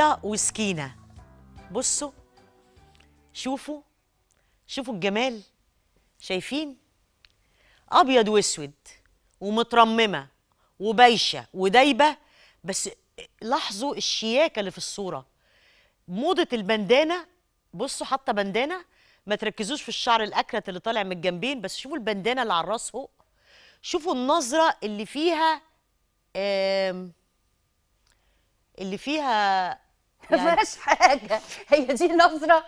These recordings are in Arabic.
ميه وسكينة بصوا شوفوا شوفوا الجمال شايفين أبيض وأسود ومترممة وبايشة ودايبة بس لاحظوا الشياكة اللي في الصورة موضة البندانة بصوا حاطة بندانة ما تركزوش في الشعر الأكرت اللي طالع من الجنبين بس شوفوا البندانة اللي على الراس فوق شوفوا النظرة اللي فيها اللي فيها يعني فيهاش حاجه هي دي نظره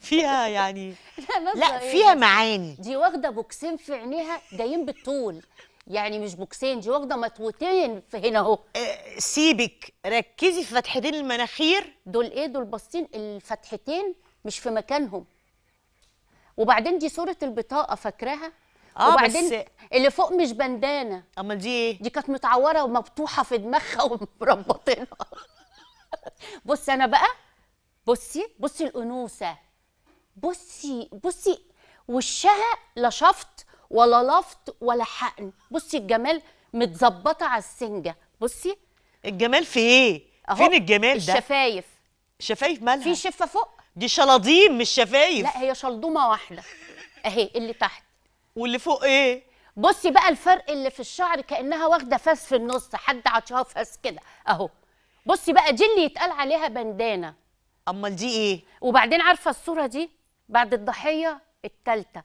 فيها يعني لا, لا إيه؟ فيها معاني دي واخده بوكسين في عينيها جايين بالطول يعني مش بوكسين دي واخده مطوتين في هنا اهو آه، سيبك ركزي في فتحتين المناخير دول ايه دول باصين الفتحتين مش في مكانهم وبعدين دي صوره البطاقه فاكراها اه وبعدين بس اللي فوق مش بندانه امال دي ايه دي كانت متعوره ومبطوحه في دماغها ومربطينها بص انا بقى بصي بصي الانوثه بصي بصي وشها لا شفط ولا لفط ولا حقن بصي الجمال متظبطه على السنجه بصي الجمال في ايه فين الجمال ده الشفايف شفايف مالها في شفه فوق دي شلاضيم مش شفايف لا هي شلضومه واحده اهي اللي تحت واللي فوق ايه بصي بقى الفرق اللي في الشعر كانها واخده فاس في النص حد عطيها فاس كده اهو بصي بقى دي اللي يتقال عليها بندانه امال دي ايه وبعدين عارفه الصوره دي بعد الضحيه الثالثه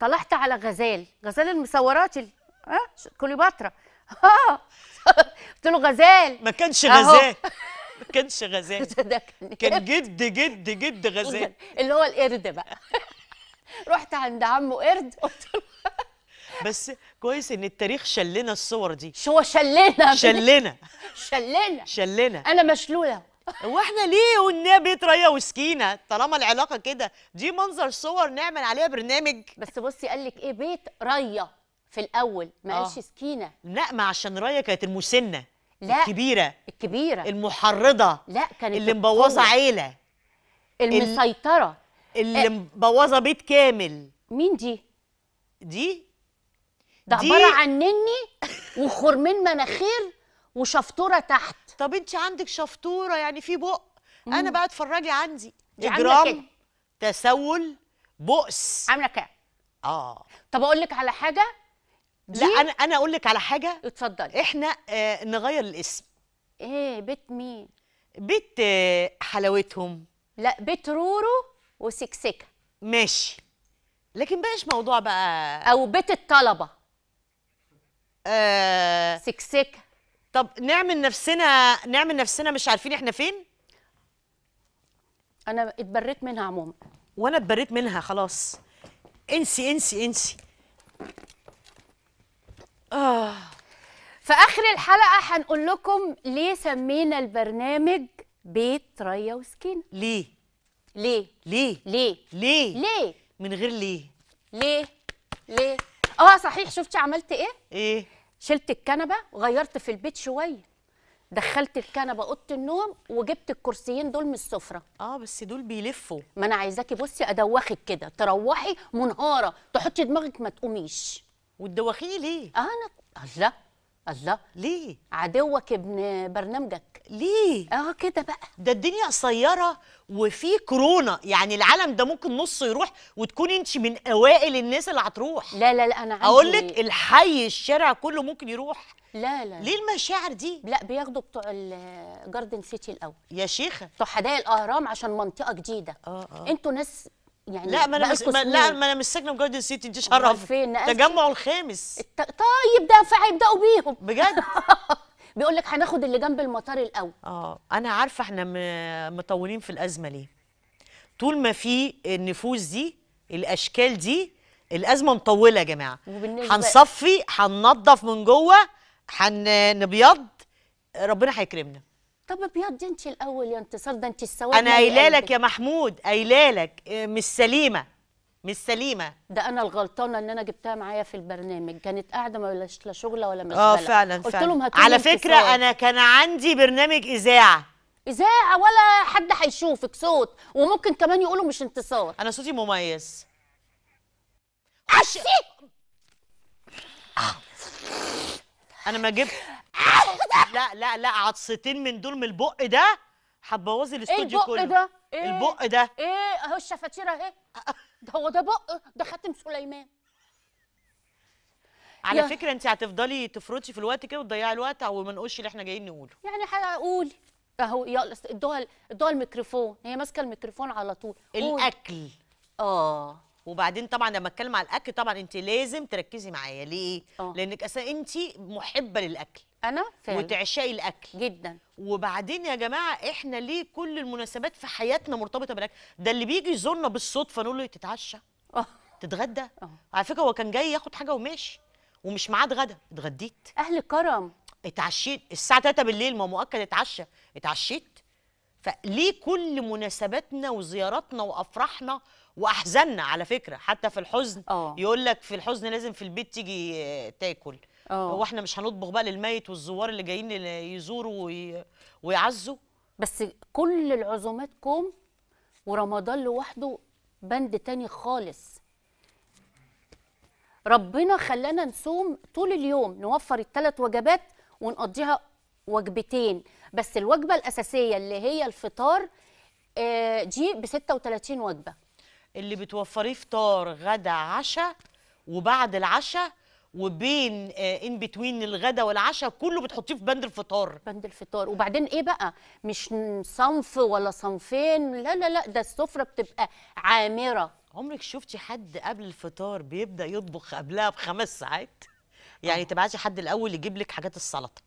طلعت على غزال غزال المصورات ال... ها كليوباترا ها قلت له غزال ما كانش غزال ما كانش غزال كان, كان جد جد جد غزال اللي هو القرد بقى رحت عند عمه قرد قلت له بس كويس ان التاريخ شلنا الصور دي شو شلنا شلنا شلنا شلنا انا مشلوله هو احنا ليه والنبي ريا وسكينه طالما العلاقه كده دي منظر صور نعمل عليها برنامج بس بصي قال لك ايه بيت ريا في الاول ما آه. قالش سكينه لا ما عشان ريا كانت المسنه لا الكبيره الكبيره المحرضه لا كانت اللي مبوظه عيله المسيطره اللي مبوظه بيت كامل مين دي دي ده عباره عن نني وخرمين مناخير وشفطوره تحت طب انت عندك شفطوره يعني في بق انا بقى اتفرجي عندي اجرام تسول بؤس عامله كده اه طب اقول لك على حاجه لا انا انا اقول لك على حاجه اتفضلي احنا آه نغير الاسم ايه بيت مين بيت آه حلاوتهم لا بيت رورو وسكسكه ماشي لكن بقاش موضوع بقى او بيت الطلبه آه سكسكه طب نعمل نفسنا نعمل نفسنا مش عارفين احنا فين انا اتبريت منها عموما وانا اتبريت منها خلاص انسي انسي انسي اه في اخر الحلقه هنقول لكم ليه سمينا البرنامج بيت ريا وسكينه ليه ليه ليه ليه ليه ليه من غير ليه ليه ليه اه صحيح شفتي عملت ايه ايه شلت الكنبه غيرت في البيت شويه دخلت الكنبه اوضه النوم وجبت الكرسيين دول من السفره اه بس دول بيلفوا ما انا عايزاكي بصي ادوخك كده تروحي منهاره تحطي دماغك ما تقوميش وتدوخيه ليه انا لا الله ليه عدوك ابن برنامجك ليه اه كده بقى ده الدنيا قصيره وفي كورونا يعني العالم ده ممكن نصه يروح وتكوني انت من اوائل الناس اللي هتروح لا لا لا انا عندي اقول لك الحي الشارع كله ممكن يروح لا لا ليه المشاعر دي لا بياخدوا بتوع الجاردن سيتي الاول يا شيخه بتوع حدائق الاهرام عشان منطقه جديده اه اه انتوا ناس يعني لا ما انا مش ما لا ما انا مش ساكنه في جاردن سيتي دي شرف تجمع الخامس الت... طيب ده فهيبداوا بيهم بجد بيقول لك هناخد اللي جنب المطار الاول اه انا عارفه احنا م... مطولين في الازمه ليه طول ما في النفوس دي الاشكال دي الازمه مطوله يا جماعه هنصفي هننضف من جوه هنبيض ربنا هيكرمنا طب ابيض انت الاول يا انتصار ده انت السواد انا قايله لك يا محمود قايله لك آه، مش سليمه مش سليمه ده انا الغلطانه ان انا جبتها معايا في البرنامج كانت قاعده ما لا شغله ولا مشغله اه فعلا قلت فعلا. لهم على فكره انتصار. انا كان عندي برنامج اذاعه اذاعه ولا حد هيشوفك صوت وممكن كمان يقولوا مش انتصار انا صوتي مميز عشي انا ما جبت لا لا لا عطستين من دول من البق ده هتبوظي الاستوديو كله ايه البق ده؟ إيه؟ البق ده ايه اهو الشفاتير اهي ده هو ده بق ده خاتم سليمان على فكره انت هتفضلي تفرطي في الوقت كده وتضيعي الوقت او ما نقولش اللي احنا جايين نقوله يعني هقول اهو يلا ادوها ادوها الميكروفون هي ماسكه الميكروفون على طول الاكل اه وبعدين طبعا لما اتكلم على الاكل طبعا انت لازم تركزي معايا ليه أوه. لانك اصلا انت محبه للاكل انا فعلا وتعشقي الاكل جدا وبعدين يا جماعه احنا ليه كل المناسبات في حياتنا مرتبطه بالاكل ده اللي بيجي يزورنا بالصدفه نقول له تتعشى اه تتغدى آه. على فكره هو كان جاي ياخد حاجه وماشي ومش معاه غدا اتغديت اهل كرم اتعشيت الساعه 3 بالليل ما مؤكد اتعشى اتعشيت فليه كل مناسباتنا وزياراتنا وافراحنا واحزننا على فكره حتى في الحزن أوه. يقول لك في الحزن لازم في البيت تيجي تاكل آه. هو احنا مش هنطبخ بقى للميت والزوار اللي جايين يزوروا وي... ويعزوا بس كل العزومات كوم ورمضان لوحده بند تاني خالص ربنا خلانا نصوم طول اليوم نوفر الثلاث وجبات ونقضيها وجبتين بس الوجبه الاساسيه اللي هي الفطار آه، دي ب 36 وجبه اللي بتوفريه فطار غدا عشاء وبعد العشاء وبين ان آه، بتوين الغدا والعشاء كله بتحطيه في بند الفطار بند الفطار وبعدين ايه بقى مش صنف ولا صنفين لا لا لا ده السفره بتبقى عامره عمرك شفتي حد قبل الفطار بيبدا يطبخ قبلها بخمس ساعات يعني آه. تبعتي حد الاول يجيب لك حاجات السلطه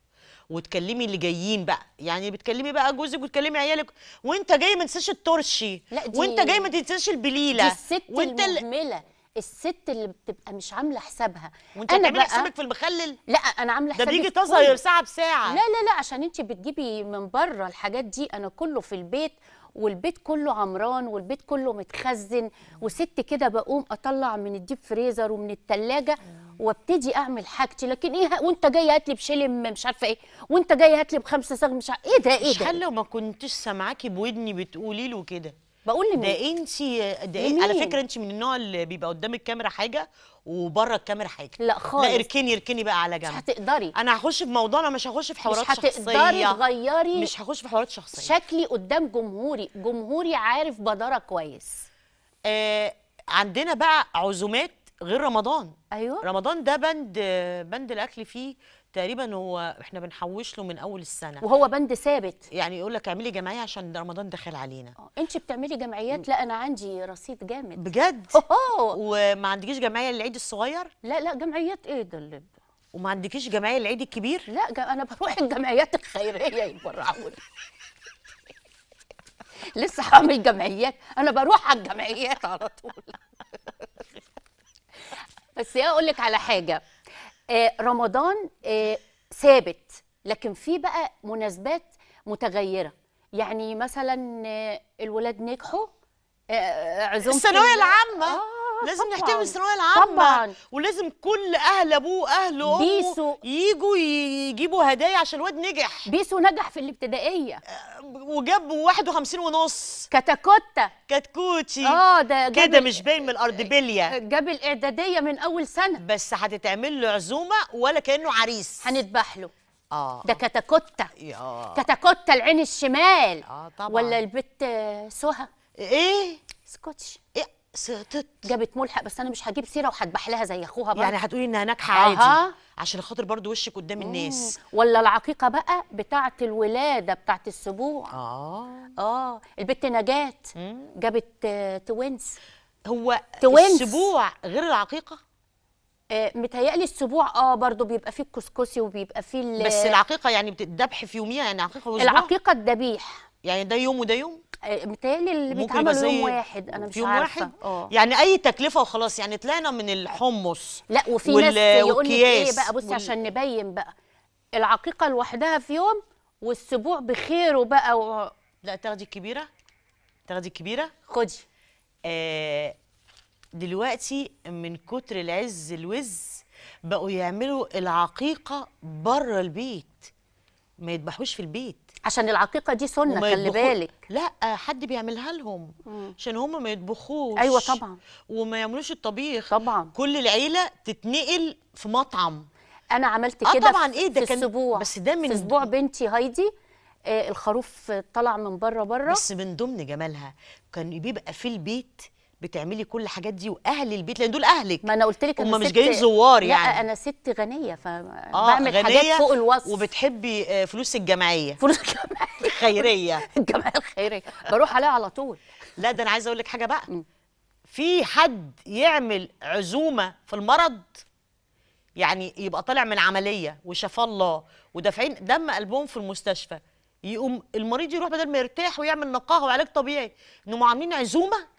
وتكلمي اللي جايين بقى يعني بتكلمي بقى جوزك وتكلمي عيالك وانت جاي ما تنساش الترشي لا دي وانت جاي ما تنساش البليله دي الست وانت المهمله الست اللي بتبقى مش عامله حسابها وانت بتعملي حسابك في المخلل لا انا عامله حسابي ده بيجي تظهر ساعه بساعه لا لا لا عشان انت بتجيبي من بره الحاجات دي انا كله في البيت والبيت كله عمران والبيت كله متخزن وست كده بقوم اطلع من الديب فريزر ومن التلاجة وابتدي اعمل حاجتي لكن ايه وانت جاي هات لي بشلم مش عارفه ايه وانت جاي هات لي بخمسه صاغ مش عارفه ايه ده ايه ده حل لو ما كنتش سامعاكي بودني بتقولي له كده بقول لي ده انت ده إيه؟ على فكره انت من النوع اللي بيبقى قدام الكاميرا حاجه وبره الكاميرا حاجه لا خالص لا اركني اركني بقى على جنب مش هتقدري انا هخش في موضوعنا مش هخش في حوارات مش شخصيه مش هتقدري تغيري مش هخش في حوارات شخصيه شكلي قدام جمهوري جمهوري عارف بدارة كويس آه عندنا بقى عزومات غير رمضان ايوه رمضان ده بند بند الاكل فيه تقريبا هو احنا بنحوش له من اول السنه وهو بند ثابت يعني يقول لك اعملي جمعيه عشان رمضان داخل علينا آه، انت بتعملي جمعيات لا انا عندي رصيد جامد بجد أوه. وما عندكيش جمعيه للعيد الصغير لا لا جمعيات ايه ده اللي وما عندكيش جمعيه للعيد الكبير لا جم... انا بروح الجمعيات الخيريه يبرعوني لسه هعمل جمعيات انا بروح على الجمعيات على طول بس اقول لك على حاجه آه، رمضان آه، ثابت لكن في بقى مناسبات متغيره يعني مثلا آه، الولاد نجحوا عزومه الثانويه العامه آه آه، لازم طبعًا. نحترم الثانويه العامه طبعا ولازم كل اهل ابوه واهله امه بيسو يجوا يجيبوا هدايا عشان الواد نجح بيسو نجح في الابتدائيه آه، وجاب 51 ونص كاتاكوتا كتكوتشي اه ده كده مش باين من الارض بيليا آه، جاب الاعداديه من اول سنه بس هتتعمل له عزومه ولا كانه عريس هنذبح له آه. ده كاتاكوتا كاتاكوتا العين الشمال آه طبعا. ولا البت سهى ايه سكوتش ايه سقطت جابت ملحق بس انا مش هجيب سيره وهذبح لها زي اخوها برضه يعني هتقولي انها ناجحه عادي آه. عشان خاطر برضه وشك قدام الناس مم. ولا العقيقه بقى بتاعه الولاده بتاعه السبوع اه اه البت نجاه جابت توينز آه، هو توينز. السبوع غير العقيقه آه، متهيألي السبوع اه برضه بيبقى فيه الكسكسي وبيبقى فيه بس العقيقه يعني بتدبح في يوميها يعني عقيقه العقيقه الدبيح يعني ده يوم وده يوم آه، متهيألي اللي بيتعمل يوم واحد انا مش يوم عارفه واحد؟ آه. يعني اي تكلفه وخلاص يعني طلعنا من الحمص لا وفي وال... ناس يقول لك ايه بقى بصي وال... عشان نبين بقى العقيقه لوحدها في يوم والسبوع بخيره بقى و... لا تاخدي الكبيره تاخدي الكبيره خدي آه دلوقتي من كتر العز الوز بقوا يعملوا العقيقه بره البيت ما يذبحوش في البيت عشان العقيقه دي سنه خلي بالك لا حد بيعملها لهم عشان هم ما يطبخوش ايوه طبعا وما يعملوش الطبيخ طبعا كل العيله تتنقل في مطعم انا عملت آه، كده آه طبعا ايه ده كان بس ده من اسبوع بنتي هايدي آه الخروف طلع من بره بره بس من ضمن جمالها كان بيبقى في البيت بتعملي كل الحاجات دي واهل البيت لان دول اهلك ما انا قلت لك هم مش جايين زوار يعني لا انا ست غنيه آه، فبعمل آه حاجات فوق الوصف وبتحبي آه، فلوس الجمعيه فلوس الجمعيه الخيريه الجمعيه الخيريه بروح عليها على طول لا ده انا عايزه اقول لك حاجه بقى في حد يعمل عزومه في المرض يعني يبقى طالع من عمليه وشفاه الله ودافعين دم قلبهم في المستشفى يقوم المريض يروح بدل ما يرتاح ويعمل نقاهه وعلاج طبيعي انه عاملين عزومه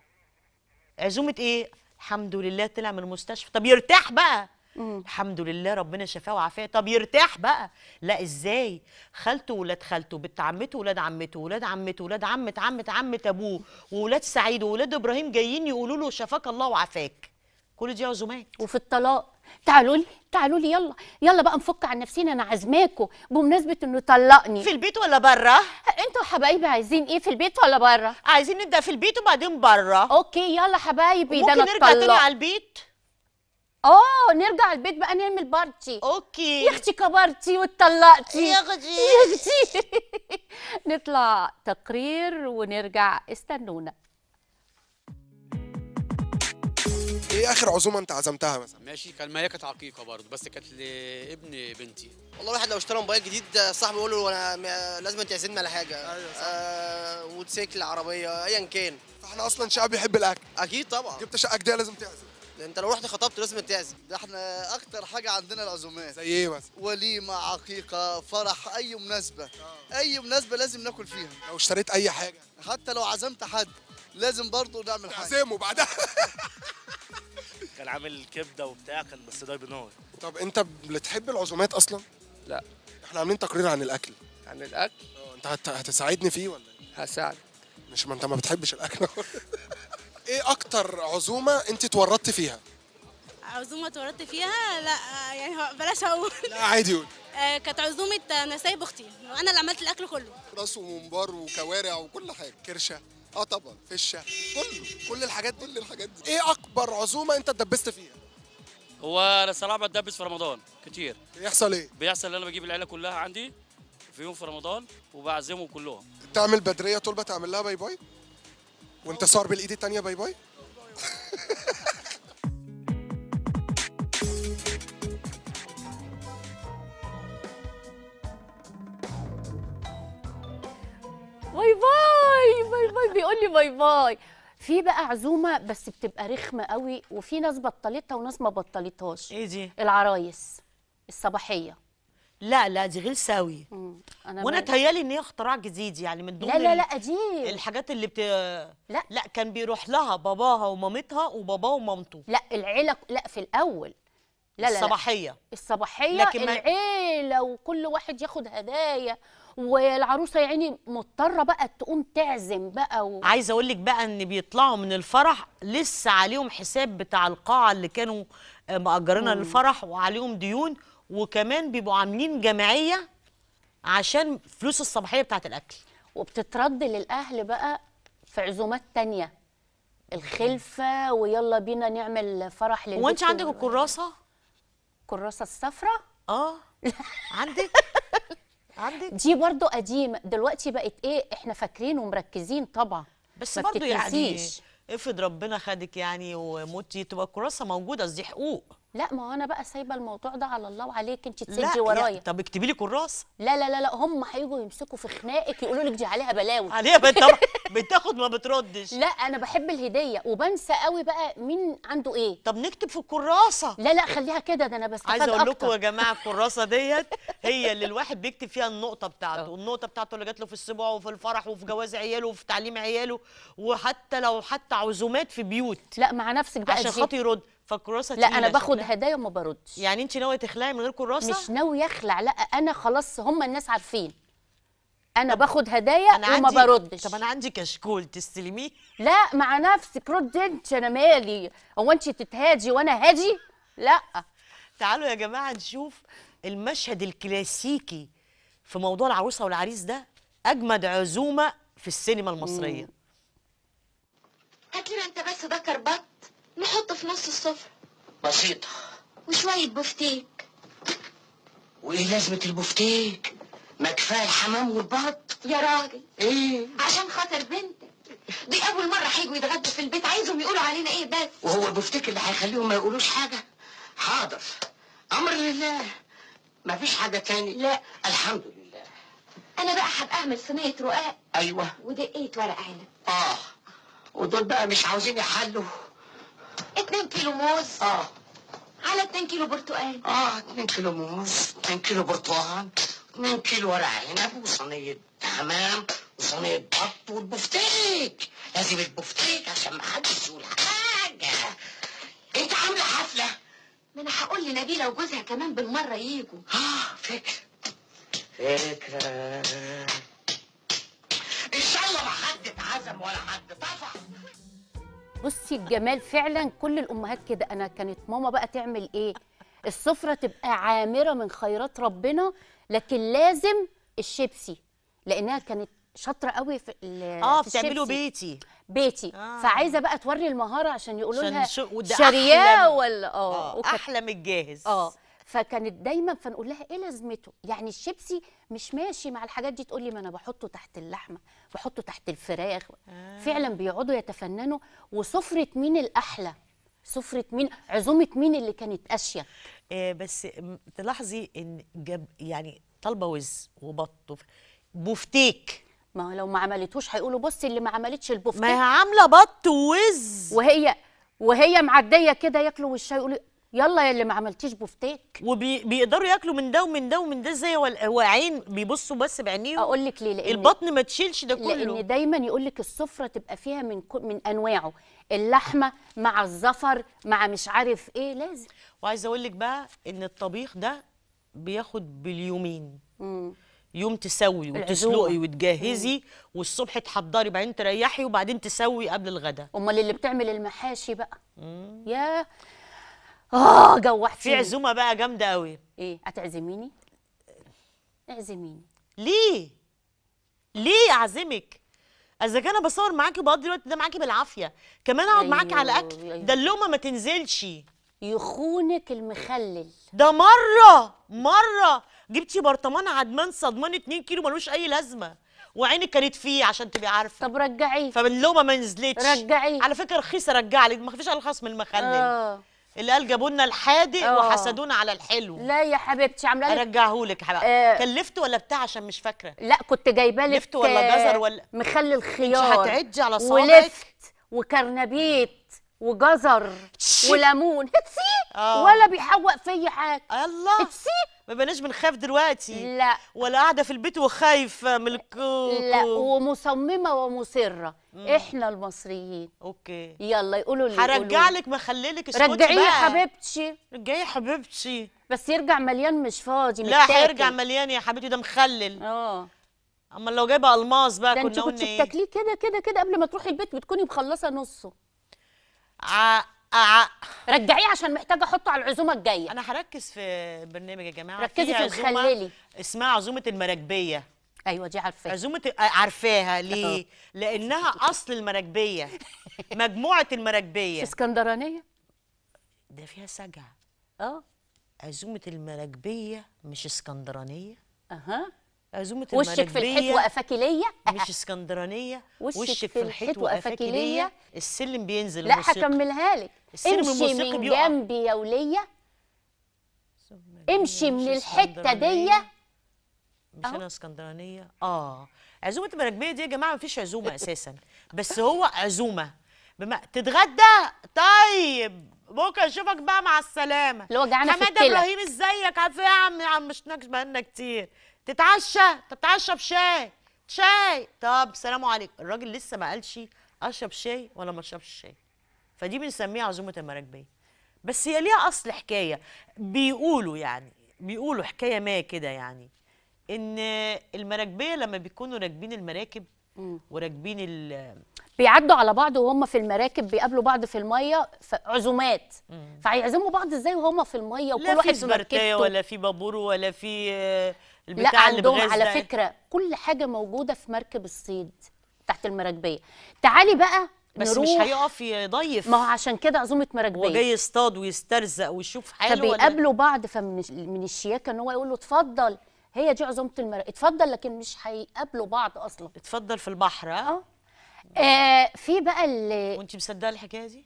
عزومه ايه الحمد لله طلع من المستشفى طب يرتاح بقى مم. الحمد لله ربنا شفاه وعافاه طب يرتاح بقى لا ازاي خالته ولاد خالته بنت عمته ولاد عمته ولاد عمته ولاد عمه عمه عمه ابوه وولاد سعيد وولاد ابراهيم جايين يقولوا له شفاك الله وعافاك كل دي عزومات وفي الطلاق تعالوا لي تعالوا لي يلا يلا بقى نفك عن نفسينا انا عازماكم بمناسبه انه طلقني في البيت ولا بره انتوا حبايبي عايزين ايه في البيت ولا بره عايزين نبدا في البيت وبعدين بره اوكي يلا حبايبي ده انا نرجع تاني على البيت اه نرجع البيت بقى نعمل بارتي اوكي يا اختي كبرتي واتطلقتي يا اختي يا اختي نطلع تقرير ونرجع استنونا ايه اخر عزومه انت عزمتها مثلا ماشي كان ما هي كانت عقيقه برضه بس كانت لابن بنتي والله الواحد لو اشترى موبايل جديد صاحبي يقول له انا لازم تعزمني على حاجه ايوه صح آه موتوسيكل عربيه ايا كان فاحنا اصلا شعب بيحب الاكل اكيد طبعا جبت شقه جديده لازم تعزم انت لو رحت خطبت لازم تعزم ده احنا اكتر حاجه عندنا العزومات زي ايه مثلا وليمه عقيقه فرح اي مناسبه أوه. اي مناسبه لازم ناكل فيها لو اشتريت اي حاجه حتى لو عزمت حد لازم برضه نعمل حاجه نعزمه بعدها كان عامل كبده وبتاع كان بس ده بنار طب انت بتحب العزومات اصلا؟ لا احنا عاملين تقرير عن الاكل عن الاكل؟ اه انت هت... هتساعدني فيه ولا ايه؟ هساعدك مش ما انت ما بتحبش الاكل ايه اكتر عزومه انت اتورطت فيها؟ عزومه اتورطت فيها لا يعني بلاش اقول لا عادي قول آه، كانت عزومه نسايب اختي وانا اللي عملت الاكل كله راس وممبار وكوارع وكل حاجه كرشه اه طبعا في الشارع كله كل الحاجات دي كل الحاجات دي ايه اكبر عزومه انت اتدبست فيها هو انا الصراحه بتدبس في رمضان كتير بيحصل ايه بيحصل ان انا بجيب العيله كلها عندي في يوم في رمضان وبعزمهم كلهم تعمل بدريه طول تعمل لها باي باي وانت صار بالايد الثانيه باي باي باي باي باي باي بيقول لي باي باي في بقى عزومه بس بتبقى رخمه قوي وفي ناس بطلتها وناس ما بطلتهاش ايه دي العرايس الصباحيه لا لا دي غير ساوي انا وانا تهيالي ان هي اختراع جديد يعني من ضمن لا لا لا دي الحاجات اللي بت لا لا كان بيروح لها باباها ومامتها وباباه ومامته لا العيله لا في الاول لا الصباحيه لا الصباحيه لكن العيله وكل واحد ياخد هدايا والعروسه يا عيني مضطره بقى تقوم تعزم بقى و... عايزه اقول لك بقى ان بيطلعوا من الفرح لسه عليهم حساب بتاع القاعه اللي كانوا آه، مأجرينها للفرح وعليهم ديون وكمان بيبقوا عاملين جمعيه عشان فلوس الصباحيه بتاعت الاكل وبتترد للاهل بقى في عزومات تانية الخلفه ويلا بينا نعمل فرح للبيت وانت عندك الكراسه الكراسه السفره اه عندك عندك دي برضو قديمه دلوقتي بقت ايه احنا فاكرين ومركزين طبعا بس برضو يعني افرض ربنا خدك يعني وموتي تبقى الكراسه موجوده دي حقوق لا ما هو انا بقى سايبه الموضوع ده على الله وعليك انت تسجي ورايا لا طب اكتبي لي كراسه لا لا لا هم هيجوا يمسكوا في خناقك يقولوا لك دي عليها بلاوي عليها طبعا بتاخد ما بتردش لا انا بحب الهديه وبنسى قوي بقى مين عنده ايه طب نكتب في الكراسه لا لا خليها كده ده انا بس عايزه اقول لكم يا جماعه الكراسه ديت هي اللي الواحد بيكتب فيها النقطه بتاعته والنقطه آه. بتاعته اللي جات له في السبوع وفي الفرح وفي جواز عياله وفي تعليم عياله وحتى لو حتى عزومات في بيوت لا مع نفسك بقى عشان خاطر يرد فالكراسه لا انا باخد هدايا وما بردش يعني انت ناويه تخلعي من غير كراسه مش ناويه اخلع لا انا خلاص هم الناس عارفين انا باخد هدايا أنا وما عندي... بردش طب انا عندي كشكول تستلميه لا مع نفسك رد انت انا مالي هو انت تتهاجي وانا هاجي لا تعالوا يا جماعه نشوف المشهد الكلاسيكي في موضوع العروسه والعريس ده اجمد عزومه في السينما المصريه هات انت بس ده كربات نحطه في نص السفرة بسيطة وشوية بفتيك وايه لازمة البفتيك؟ ما كفايه الحمام والبط يا راجل ايه عشان خاطر بنتك دي اول مرة هيجوا يتغدوا في البيت عايزهم يقولوا علينا ايه بس وهو البفتيك اللي هيخليهم ما يقولوش حاجة حاضر امر لله ما فيش حاجة تاني لا الحمد لله انا بقى هبقى اعمل صينية رقاق ايوه ودقيت ورق عنب اه ودول بقى مش عاوزين يحلوا 2 كيلو موز اه على 2 كيلو برتقال اه 2 كيلو موز 2 كيلو برتقال 2 كيلو ورق عنب وصينيه حمام وصينيه بط والبفتيك لازم البفتيك عشان ما حدش يقول حاجه انت عامله حفله ما انا هقول لنبيله وجوزها كمان بالمره ييجوا اه فكره فكره ان شاء الله ما حد اتعزم ولا حد طبعا بصي الجمال فعلا كل الامهات كده انا كانت ماما بقى تعمل ايه السفره تبقى عامره من خيرات ربنا لكن لازم الشيبسي لانها كانت شاطره قوي في اه بتعملوا بيتي بيتي آه. فعايزه بقى توري المهاره عشان يقولوا لها شارياه ولا اه, آه. احلى من الجاهز اه فكانت دايما فنقول لها ايه لازمته يعني الشيبسي مش ماشي مع الحاجات دي تقول لي ما انا بحطه تحت اللحمه بحطه تحت الفراخ آه. فعلا بيقعدوا يتفننوا وسفره مين الاحلى سفره مين عزومه مين اللي كانت اشيك آه بس تلاحظي ان جاب يعني طالبه وز وبط بوفتيك ما هو لو ما عملتوش هيقولوا بصي اللي ما عملتش البوفتيك ما هي عامله بط ووز وهي وهي معديه كده ياكلوا وشها يقولوا يلا يا اللي ما عملتيش بفتاك وبيقدروا ياكلوا من ده ومن ده ومن ده ازاي هو عين بيبصوا بس بعينيهم اقول لك ليه لأن البطن ما تشيلش ده كله لان دايما يقول لك السفره تبقى فيها من من انواعه اللحمه مع الزفر مع مش عارف ايه لازم وعايزه اقول لك بقى ان الطبيخ ده بياخد باليومين امم يوم تسوي وتسلقي وتجهزي والصبح تحضري بعدين تريحي وبعدين تسوي قبل الغداء امال اللي بتعمل المحاشي بقى مم. يا اه جوحتيني في عزومه بقى جامده قوي ايه هتعزميني اعزميني ليه ليه اعزمك اذا كان بصور معاكي بقضي الوقت ده معاكي بالعافيه كمان اقعد أيوه معاكي على الاكل أيوه. ده اللومه ما تنزلش يخونك المخلل ده مره مره جبتي برطمان عدمان صدمان 2 كيلو ملوش اي لازمه وعينك كانت فيه عشان تبقي عارفه طب رجعيه فاللومه ما نزلتش رجعيه على فكره رخيصه رجعلك ما فيش ارخص من المخلل آه. اللي قال جابوا لنا الحادق أوه. وحسدونا على الحلو لا يا حبيبتي عامله لك ارجعهولك حبيبتي آه. كلفت ولا بتاع عشان مش فاكره لا كنت جايبه لك لفت ولا جزر ولا مخلي الخيار مش هتعدي على صوابعك ولفت وكرنبيت وجزر وليمون هتسي آه. ولا بيحوق فيا حاجه الله هتسي ما بناش بنخاف دلوقتي لا ولا قاعده في البيت وخايفه من الكوكو لا ومصممه ومصره مم. احنا المصريين اوكي يلا يقولوا لي هرجع لك ما اخليلك رجعيه يا حبيبتي رجعيه يا حبيبتي بس يرجع مليان مش فاضي لا هيرجع مليان يا حبيبتي ده مخلل اه اما لو جايبه الماس بقى كنا قلنا ايه كنت بتاكليه كده كده كده قبل ما تروحي البيت بتكوني مخلصه نصه ع... رجعيه عشان محتاجه احطه على العزومه الجايه انا هركز في البرنامج يا جماعه ركزي في الخليلي اسمها عزومه المراكبيه ايوه دي آه، عارفاها عزومه أه. عارفاها ليه لانها اصل المراكبيه مجموعه المراكبيه اسكندرانيه ده فيها سجع اه عزومه المراكبيه مش اسكندرانيه اها عزومه وشك في الحيط وافاكيليه مش اسكندرانيه وشك, وشك في الحيط وافاكيليه السلم بينزل لا هكملها لك امشي من جنبي يا وليا امشي من الحته دي مش انا اسكندرانيه اه عزومه المراكبيه دي يا جماعه مفيش عزومه اساسا بس هو عزومه بما تتغدى طيب بكره اشوفك بقى مع السلامه اللي هو جعانه في حماده ابراهيم ازيك عارفه يا عم عم مش ناقش بقالنا كتير تتعشى طب تشرب شاي شاي طب سلام عليكم الراجل لسه ما قالش اشرب شاي ولا ما اشربش شاي فدي بنسميها عزومه المراكبيه بس هي ليها اصل حكايه بيقولوا يعني بيقولوا حكايه ما كده يعني ان المراكبيه لما بيكونوا راكبين المراكب وراكبين ال بيعدوا على بعض وهم في المراكب بيقابلوا بعض في الميه في عزومات فهيعزموا بعض ازاي وهم في الميه وكل واحد في مركبته ولا في بابور ولا في لا عندهم على فكره كل حاجه موجوده في مركب الصيد تحت المراكبيه تعالي بقى بس مش هيقف يضيف ما هو عشان كده عزومه مراكبيه وجاي يصطاد ويسترزق ويشوف حاله فبيقابلوا بعض فمن الشياكه ان هو يقول له اتفضل هي دي عزومه المرا اتفضل لكن مش هيقابلوا بعض اصلا اتفضل في البحر اه, آه في بقى اللي وانت مصدقه الحكايه دي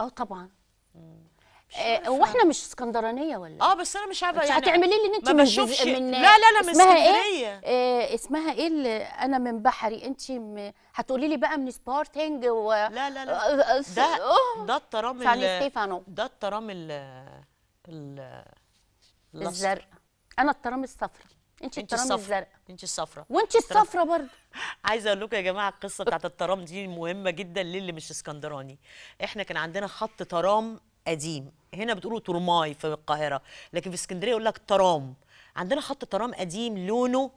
اه طبعا مم. هو آه، احنا مش اسكندرانيه ولا اه إيه؟ بس انا مش عارفه يعني هتعملي لي ان انت ما بشوفش من لا لا لا من إيه؟ اسكندريه إيه؟ اسمها ايه اللي انا من بحري انت هتقولي لي بقى من سبارتنج و لا لا لا آه، آه، ده ده الترام اللي ستيفانو ده الترام ال ال الزرق انا الترام الصفرا انت الترام الزرق انت الصفرا وانت الصفرا برضه عايزه اقول لكم يا جماعه القصه بتاعت الترام دي مهمه جدا للي مش اسكندراني احنا كان عندنا خط ترام قديم هنا بتقولوا ترماي في القاهره لكن في اسكندريه يقول لك ترام عندنا خط ترام قديم لونه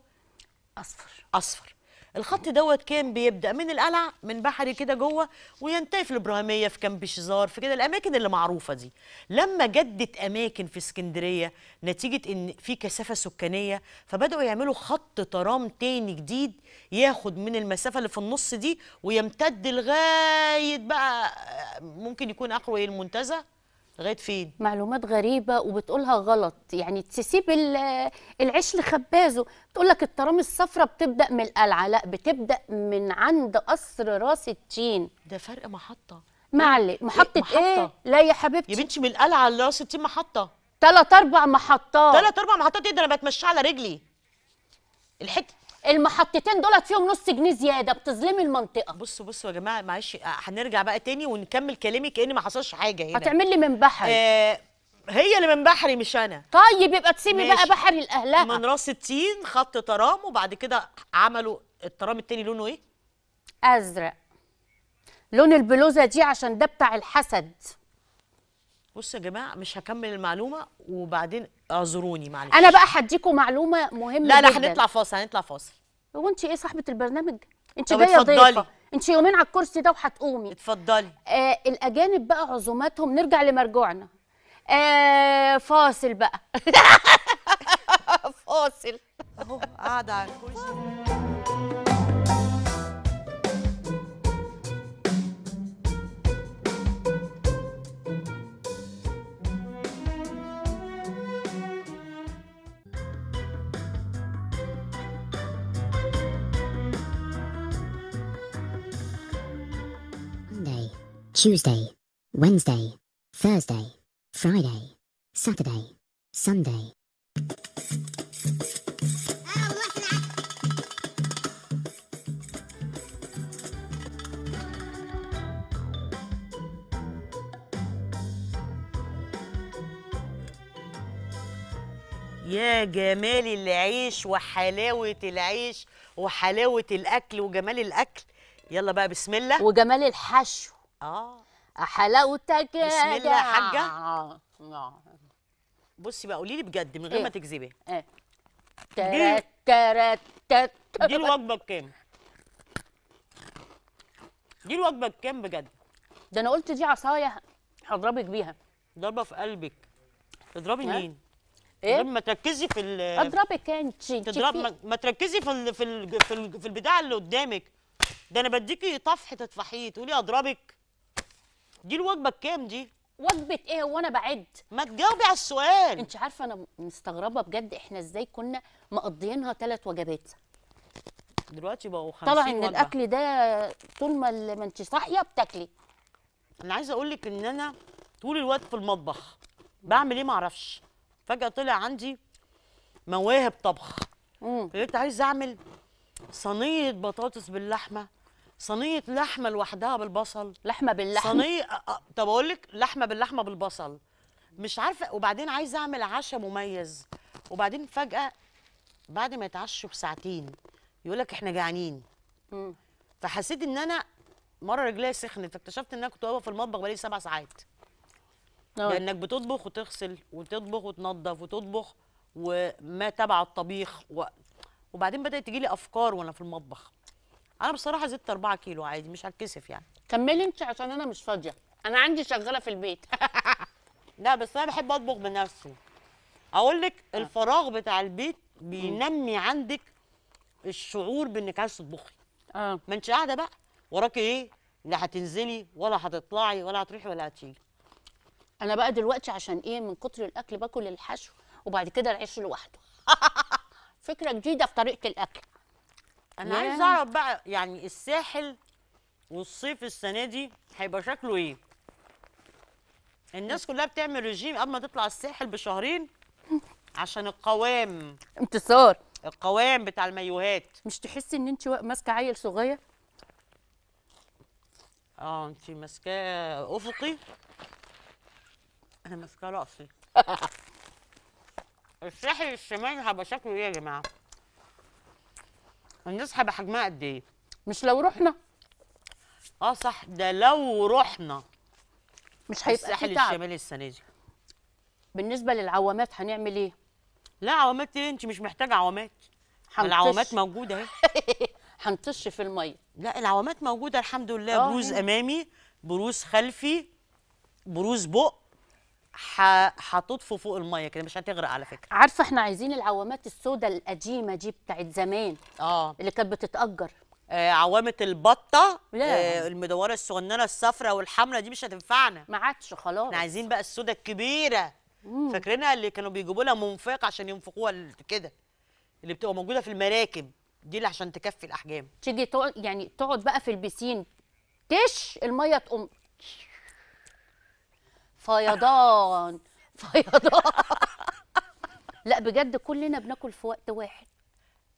اصفر اصفر الخط دوت كان بيبدا من القلع من بحري كده جوه وينتهي في الابراهيميه في كامب شزار في كده الاماكن اللي معروفه دي لما جدت اماكن في اسكندريه نتيجه ان في كثافه سكانيه فبداوا يعملوا خط ترام تاني جديد ياخد من المسافه اللي في النص دي ويمتد لغايه بقى ممكن يكون اقوى ايه المنتزه لغايه فين معلومات غريبه وبتقولها غلط يعني تسيب العيش لخبازه تقول لك الطرام الصفراء بتبدا من القلعه لا بتبدا من عند قصر راس التين ده فرق محطه معلي إيه؟ محطه ايه, محطة. إيه؟ لا يا حبيبتي يا بنتي من القلعه لراس التين محطه ثلاث اربع محطات ثلاث اربع محطات ايه ده انا بتمشى على رجلي الحته المحطتين دولت فيهم نص جنيه زياده بتظلمي المنطقه بصوا بصوا يا جماعه معلش هنرجع بقى تاني ونكمل كلامي كان ما حصلش حاجه هنا هتعمل لي من بحري آه هي اللي من بحري مش انا طيب يبقى تسيبي بقى بحري لاهلها من راس التين خط ترام وبعد كده عملوا الترام التاني لونه ايه ازرق لون البلوزه دي عشان ده بتاع الحسد بصوا يا جماعه مش هكمل المعلومه وبعدين اعذروني معلش انا بقى هديكم معلومه مهمه لا لا هنطلع فاصل هنطلع فاصل هو انت ايه صاحبه البرنامج انت جايه ضيفه انت يومين على الكرسي ده وهتقومي اتفضلي آه الاجانب بقى عزوماتهم نرجع لمرجوعنا آه فاصل بقى فاصل اهو قاعده على الكرسي Tuesday, Wednesday, Thursday, Friday, Saturday, Sunday. يا جمال العيش وحلاوة العيش وحلاوة الأكل وجمال الأكل يلا بقى بسم الله وجمال الحشو اه حلاوتك يا بسم الله يا حاجه آه. بصي بقى قولي لي بجد من غير إيه؟ ما تكذبي ايه دي الوجبه بكام؟ دي الوجبه بكام بجد؟ ده انا قلت دي عصايه هضربك بيها ضربه في قلبك تضربي إيه؟ مين؟ ايه ما تركزي في اضربك انت تضرب ما, تركزي في في في, البتاع اللي قدامك ده انا بديكي طفحه تطفحيه تقولي اضربك دي الوجبه بكام دي وجبه ايه هو انا بعد ما تجاوبي على السؤال انت عارفه انا مستغربه بجد احنا ازاي كنا مقضيينها ثلاث وجبات دلوقتي بقوا 50 طبعا ان الاكل ده طول ما ما انت صاحيه بتاكلي انا عايزه اقول لك ان انا طول الوقت في المطبخ بعمل ايه ما اعرفش فجاه طلع عندي مواهب طبخ قلت عايزه اعمل صينيه بطاطس باللحمه صينيه لحمه لوحدها بالبصل لحمه باللحمه صينيه طب اقول لك لحمه باللحمه بالبصل مش عارفه وبعدين عايزه اعمل عشاء مميز وبعدين فجاه بعد ما يتعشوا بساعتين يقول لك احنا جعانين فحسيت ان انا مره رجليا سخنت فاكتشفت ان انا كنت واقفه في المطبخ بقالي سبع ساعات أوه. لانك بتطبخ وتغسل وتطبخ وتنظف وتطبخ وما تبع الطبيخ و... وبعدين بدات تجيلي افكار وانا في المطبخ انا بصراحه زدت 4 كيلو عادي مش هتكسف يعني كملي انت عشان انا مش فاضيه انا عندي شغاله في البيت لا بس انا بحب اطبخ بنفسي اقول لك آه. الفراغ بتاع البيت بينمي عندك الشعور بانك عايز تطبخي اه ما انتش قاعده بقى وراكي ايه لا هتنزلي ولا هتطلعي ولا هتروحي ولا هتيجي انا بقى دلوقتي عشان ايه من كتر الاكل باكل الحشو وبعد كده العيش لوحده فكره جديده في طريقه الاكل انا عايز اعرف بقى يعني الساحل والصيف السنه دي هيبقى شكله ايه الناس كلها بتعمل رجيم قبل ما تطلع الساحل بشهرين عشان القوام انتصار القوام بتاع المايوهات مش تحسي ان انت ماسكه عيل صغير اه انت ماسكاه افقي انا ماسكاه راسي الساحل الشمالي هيبقى شكله ايه يا جماعه هنصحى بحجمها قد ايه مش لو رحنا اه صح ده لو رحنا مش هيبقى في تعب الشمالي السنه دي بالنسبه للعوامات هنعمل ايه لا عوامات ايه انت مش محتاجه عوامات حنطش. العوامات موجوده اهي هنطش في الميه لا العوامات موجوده الحمد لله آه. بروز امامي بروز خلفي بروز بق هتطفو فوق الميه كده مش هتغرق على فكره عارفه احنا عايزين العوامات السوداء القديمه دي بتاعت زمان اه اللي كانت بتتاجر آه عوامه البطه آه المدوره الصغننه الصفراء والحمراء دي مش هتنفعنا ما عادش خلاص احنا عايزين بقى السوداء الكبيره فاكرينها اللي كانوا بيجيبوا لها منفاق عشان ينفقوها كده اللي بتبقى موجوده في المراكب دي اللي عشان تكفي الاحجام تيجي تقعد يعني تقعد بقى في البسين تش الميه تقوم فيضان فيضان لا بجد كلنا بناكل في وقت واحد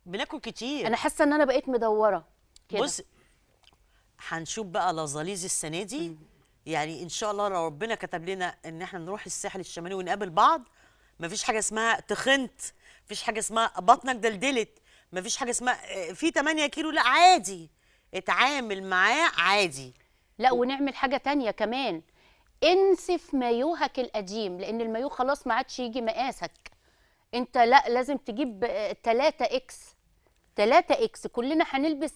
بناكل كتير انا حاسه ان انا بقيت مدوره كده بص هنشوف بقى لظاليز السنه دي يعني ان شاء الله لو ربنا كتب لنا ان احنا نروح الساحل الشمالي ونقابل بعض مفيش حاجه اسمها تخنت مفيش حاجه اسمها بطنك دلدلت مفيش حاجه اسمها آه، في 8 كيلو لا عادي اتعامل معاه عادي لا ونعمل حاجه تانية كمان انسف مايوهك القديم لان المايوه خلاص ما عادش يجي مقاسك انت لا لازم تجيب 3 اكس 3 اكس كلنا هنلبس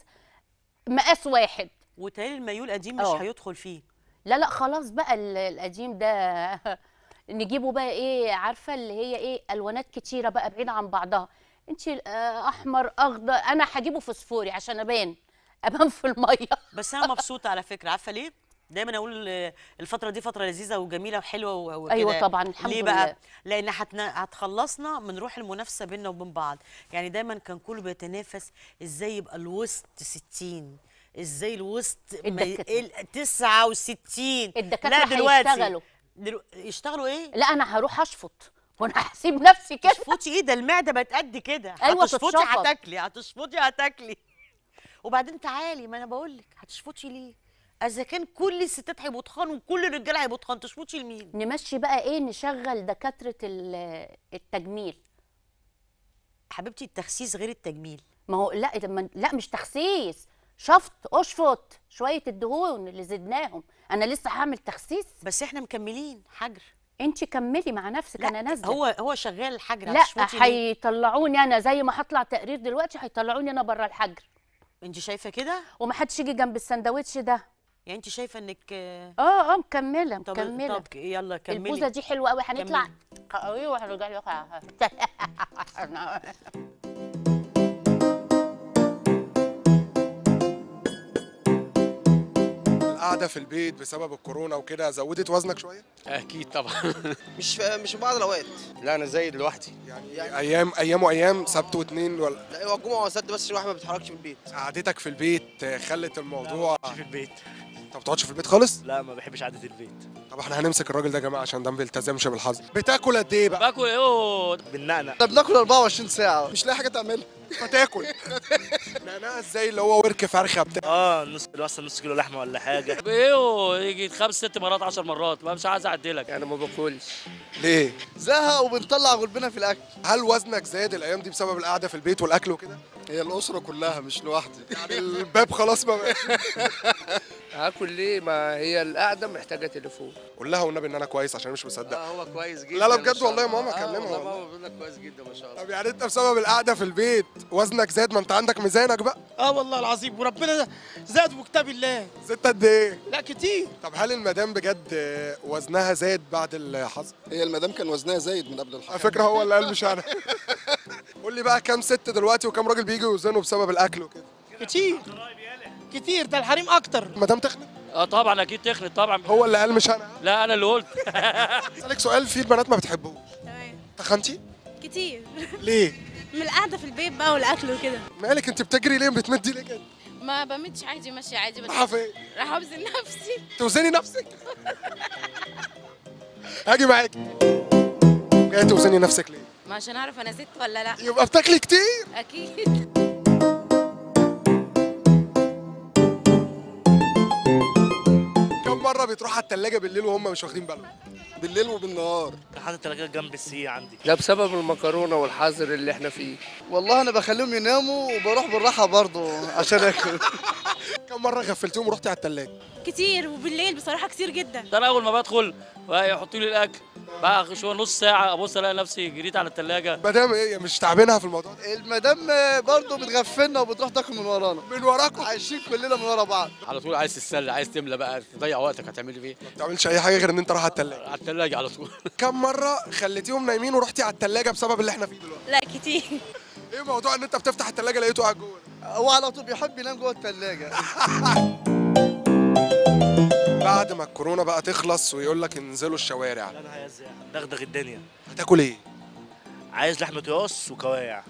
مقاس واحد وتالي المايوه القديم مش اه. هيدخل فيه لا لا خلاص بقى القديم ده نجيبه بقى ايه عارفه اللي هي ايه الوانات كتيره بقى بعيده عن بعضها انت آه، احمر اخضر انا هجيبه فوسفوري عشان ابان ابان في الميه بس انا مبسوطه على فكره عارفه ليه دايما اقول الفتره دي فتره لذيذه وجميله وحلوه وكده ايوه طبعا الحمد ليه بقى؟ لله. لان هتخلصنا من روح المنافسه بيننا وبين بعض يعني دايما كان كله بيتنافس ازاي يبقى الوسط 60 ازاي الوسط 69 الدكاتره لا دلوقتي هيشتغلوا دلو... يشتغلوا ايه؟ لا انا هروح اشفط وانا هسيب نفسي كده اشفطي ايه ده المعده بقت قد كده ايوه هتشفطي هتاكلي هتشفطي هتاكلي وبعدين تعالي ما انا بقول لك هتشفطي ليه؟ اذا كان كل الستات هيبقوا تخان وكل الرجاله هيبقوا تخان تشوطي لمين نمشي بقى ايه نشغل دكاتره التجميل حبيبتي التخسيس غير التجميل ما هو لا لا مش تخسيس شفط اشفط شويه الدهون اللي زدناهم انا لسه هعمل تخسيس بس احنا مكملين حجر انت كملي مع نفسك انا نازله هو هو شغال الحجر لا هيطلعوني انا زي ما هطلع تقرير دلوقتي هيطلعوني انا بره الحجر انت شايفه كده ومحدش يجي جنب السندوتش ده يعني انت شايفه انك اه اه مكمله مكمله طب يلا كملي البوزه دي حلوه قوي هنطلع قوي وهنرجع لكم القعده في البيت بسبب الكورونا وكده زودت وزنك شويه؟ اكيد طبعا مش مش بعض الاوقات لا انا زايد لوحدي يعني, يعني ايام ايام وايام سبت واثنين ولا لا هو أيوة، الجمعه والسبت بس الواحد ما بيتحركش من البيت قعدتك في البيت خلت الموضوع لا في البيت انت ما بتقعدش في البيت خالص؟ لا ما بحبش قعده البيت طب احنا هنمسك الراجل ده يا جماعه عشان ده ما بيلتزمش بالحظ بتاكل قد ايه بقى؟ باكل ايه بالنقنق طب بناكل 24 ساعه مش لاقي حاجه تعملها فتاكل نعناع ازاي اللي هو ورك فرخه بتاع اه نص كيلو مثلا نص كيلو لحمه ولا حاجه ايه يجي خمس ست مرات 10 مرات ما مش عايز اعدلك انا يعني ما باكلش ليه؟ زهق وبنطلع غلبنا في الاكل هل وزنك زاد الايام دي بسبب القعده في البيت والاكل وكده؟ هي الاسره كلها مش لوحدي يعني الباب خلاص ما هاكل ليه ما هي القعده محتاجه تليفون قول لها والنبي ان انا كويس عشان مش مصدق آه هو كويس جدا لا لا بجد والله يا ماما آه، كلمها والله ماما بيقول لك كويس جدا ما شاء الله طب يعني انت بسبب القعده في البيت وزنك زاد ما انت عندك ميزانك بقى اه والله العظيم وربنا زاد وكتاب الله زدت قد ايه لا كتير طب هل المدام بجد وزنها زاد بعد الحظر هي المدام كان وزنها زايد من قبل الحظر على فكره هو اللي قال مش انا قول لي بقى كام ست دلوقتي وكام راجل بيجي يوزنوا بسبب الاكل وكده كتير طيب، كتير ده الحريم اكتر مدام تخنق اه طبعا اكيد تخنق طبعا هو اللي قال مش انا لا انا اللي قلت اسالك سؤال في البنات ما بتحبوش تمام تخنتي كتير ليه من القعده في البيت بقى والاكل وكده مالك انت بتجري ليه بتمدي ليه كده ما بمدش عادي ماشيه عادي بس فين راح اوزن نفسي توزني نفسك هاجي معاك جاي توزني نفسك ليه ما عشان اعرف انا ست ولا لا يبقى بتاكلي كتير اكيد كم مره بتروح على التلاجه بالليل وهم مش واخدين بالهم بالليل وبالنهار حاطط التلاجه جنب السي عندي ده بسبب المكرونه والحظر اللي احنا فيه والله انا بخليهم يناموا وبروح بالراحه برضه عشان اكل كم مره غفلتيهم ورحتي على الثلاجه كتير وبالليل بصراحه كتير جدا ده انا اول ما بدخل يحطوا لي الاكل بقى شويه نص ساعه ابص الاقي نفسي جريت على الثلاجه مدام ايه يعني مش تعبينها في الموضوع ده المدام برضه بتغفلنا وبتروح تاكل من ورانا من وراكم عايشين كلنا من ورا بعض على طول عايز تتسلى عايز تملى بقى تضيع وقتك هتعمل ايه ما بتعملش اي حاجه غير ان انت رايح على الثلاجه على الثلاجه على طول كم مره خليتيهم نايمين ورحتي على الثلاجه بسبب اللي احنا فيه دلوقتي لا كتير ايه موضوع ان انت بتفتح الثلاجه لقيته قاعد جوه هو على طول بيحب ينام جوه الثلاجه بعد ما الكورونا بقى تخلص ويقول لك انزلوا الشوارع انا عايز دغدغ الدنيا هتاكل ايه؟ عايز لحمه راس وكوايع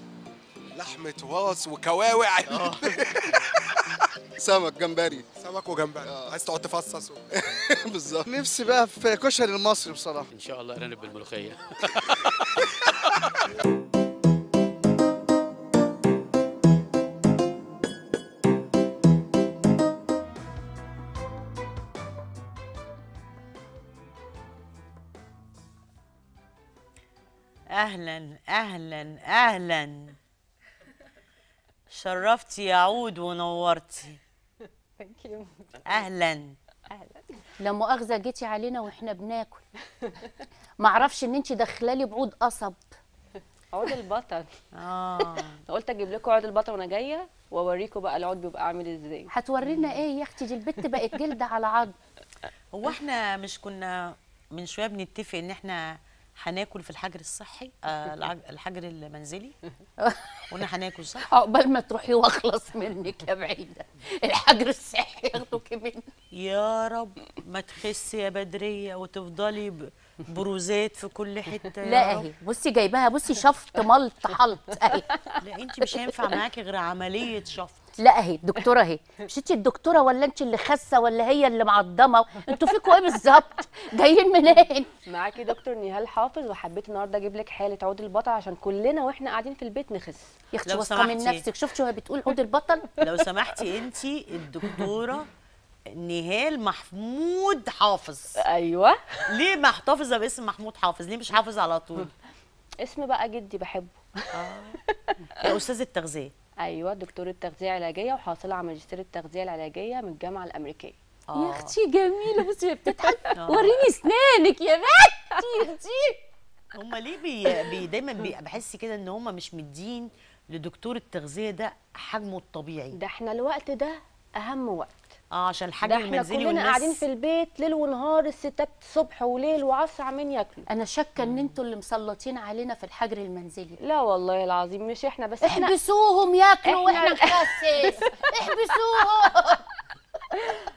لحمه راس وكواوع اه. سمك جمبري سمك وجمبري آه. عايز تقعد تفصص و... بالظبط نفسي بقى في كشري المصري بصراحه ان شاء الله ارنب بالملوخيه اهلا اهلا اهلا شرفتي يا عود ونورتي اهلا اهلا لا مؤاخذه جيتي علينا واحنا بناكل ما اعرفش ان انت داخله بعود قصب عود البطل اه قلت اجيب لكم عود البطل وانا جايه واوريكم بقى العود بيبقى عامل ازاي هتورينا ايه يا اختي دي البت بقت جلده على عض هو احنا مش كنا من شويه بنتفق ان احنا هناكل في الحجر الصحي آه الحجر المنزلي قلنا هناكل صح عقبال اه، ما تروحي واخلص منك يا بعيده الحجر الصحي ياخدوكي مني يا رب ما تخسي يا بدريه وتفضلي بروزات في كل حته لا اهي بصي جايباها بصي شفط ملط حلط اهي لا انت مش هينفع معاكي غير عمليه شفط لا اهي الدكتوره اهي مش انت الدكتوره ولا انت اللي خاسه ولا هي اللي معضمه انتوا فيكوا ايه بالظبط جايين منين معاكي دكتور نهال حافظ وحبيت النهارده اجيب لك حاله عود البطل عشان كلنا واحنا قاعدين في البيت نخس يا اختي واثقه من نفسك شفتي وهي بتقول عود البطل لو سمحتي انت الدكتوره نهال محمود حافظ ايوه ليه محتفظه باسم محمود حافظ ليه مش حافظ على طول اسم بقى جدي بحبه اه استاذ التغذيه ايوه دكتوره تغذيه علاجيه وحاصله على ماجستير التغذيه العلاجيه من الجامعه الامريكيه آه. يا اختي جميله بس بتضحك آه. وريني اسنانك يا بنتي اختي هم ليه بي, بي دايما بي بحس كده ان هم مش مدين لدكتور التغذيه ده حجمه الطبيعي ده احنا الوقت ده اهم وقت اه عشان الحجر المنزلي كلنا والناس قاعدين في البيت ليل ونهار الستات صبح وليل وعصر عمالين ياكلوا انا شاكه ان انتوا اللي مسلطين علينا في الحجر المنزلي لا والله العظيم مش احنا بس احنا احبسوهم ياكلوا واحنا نخسس احبسوهم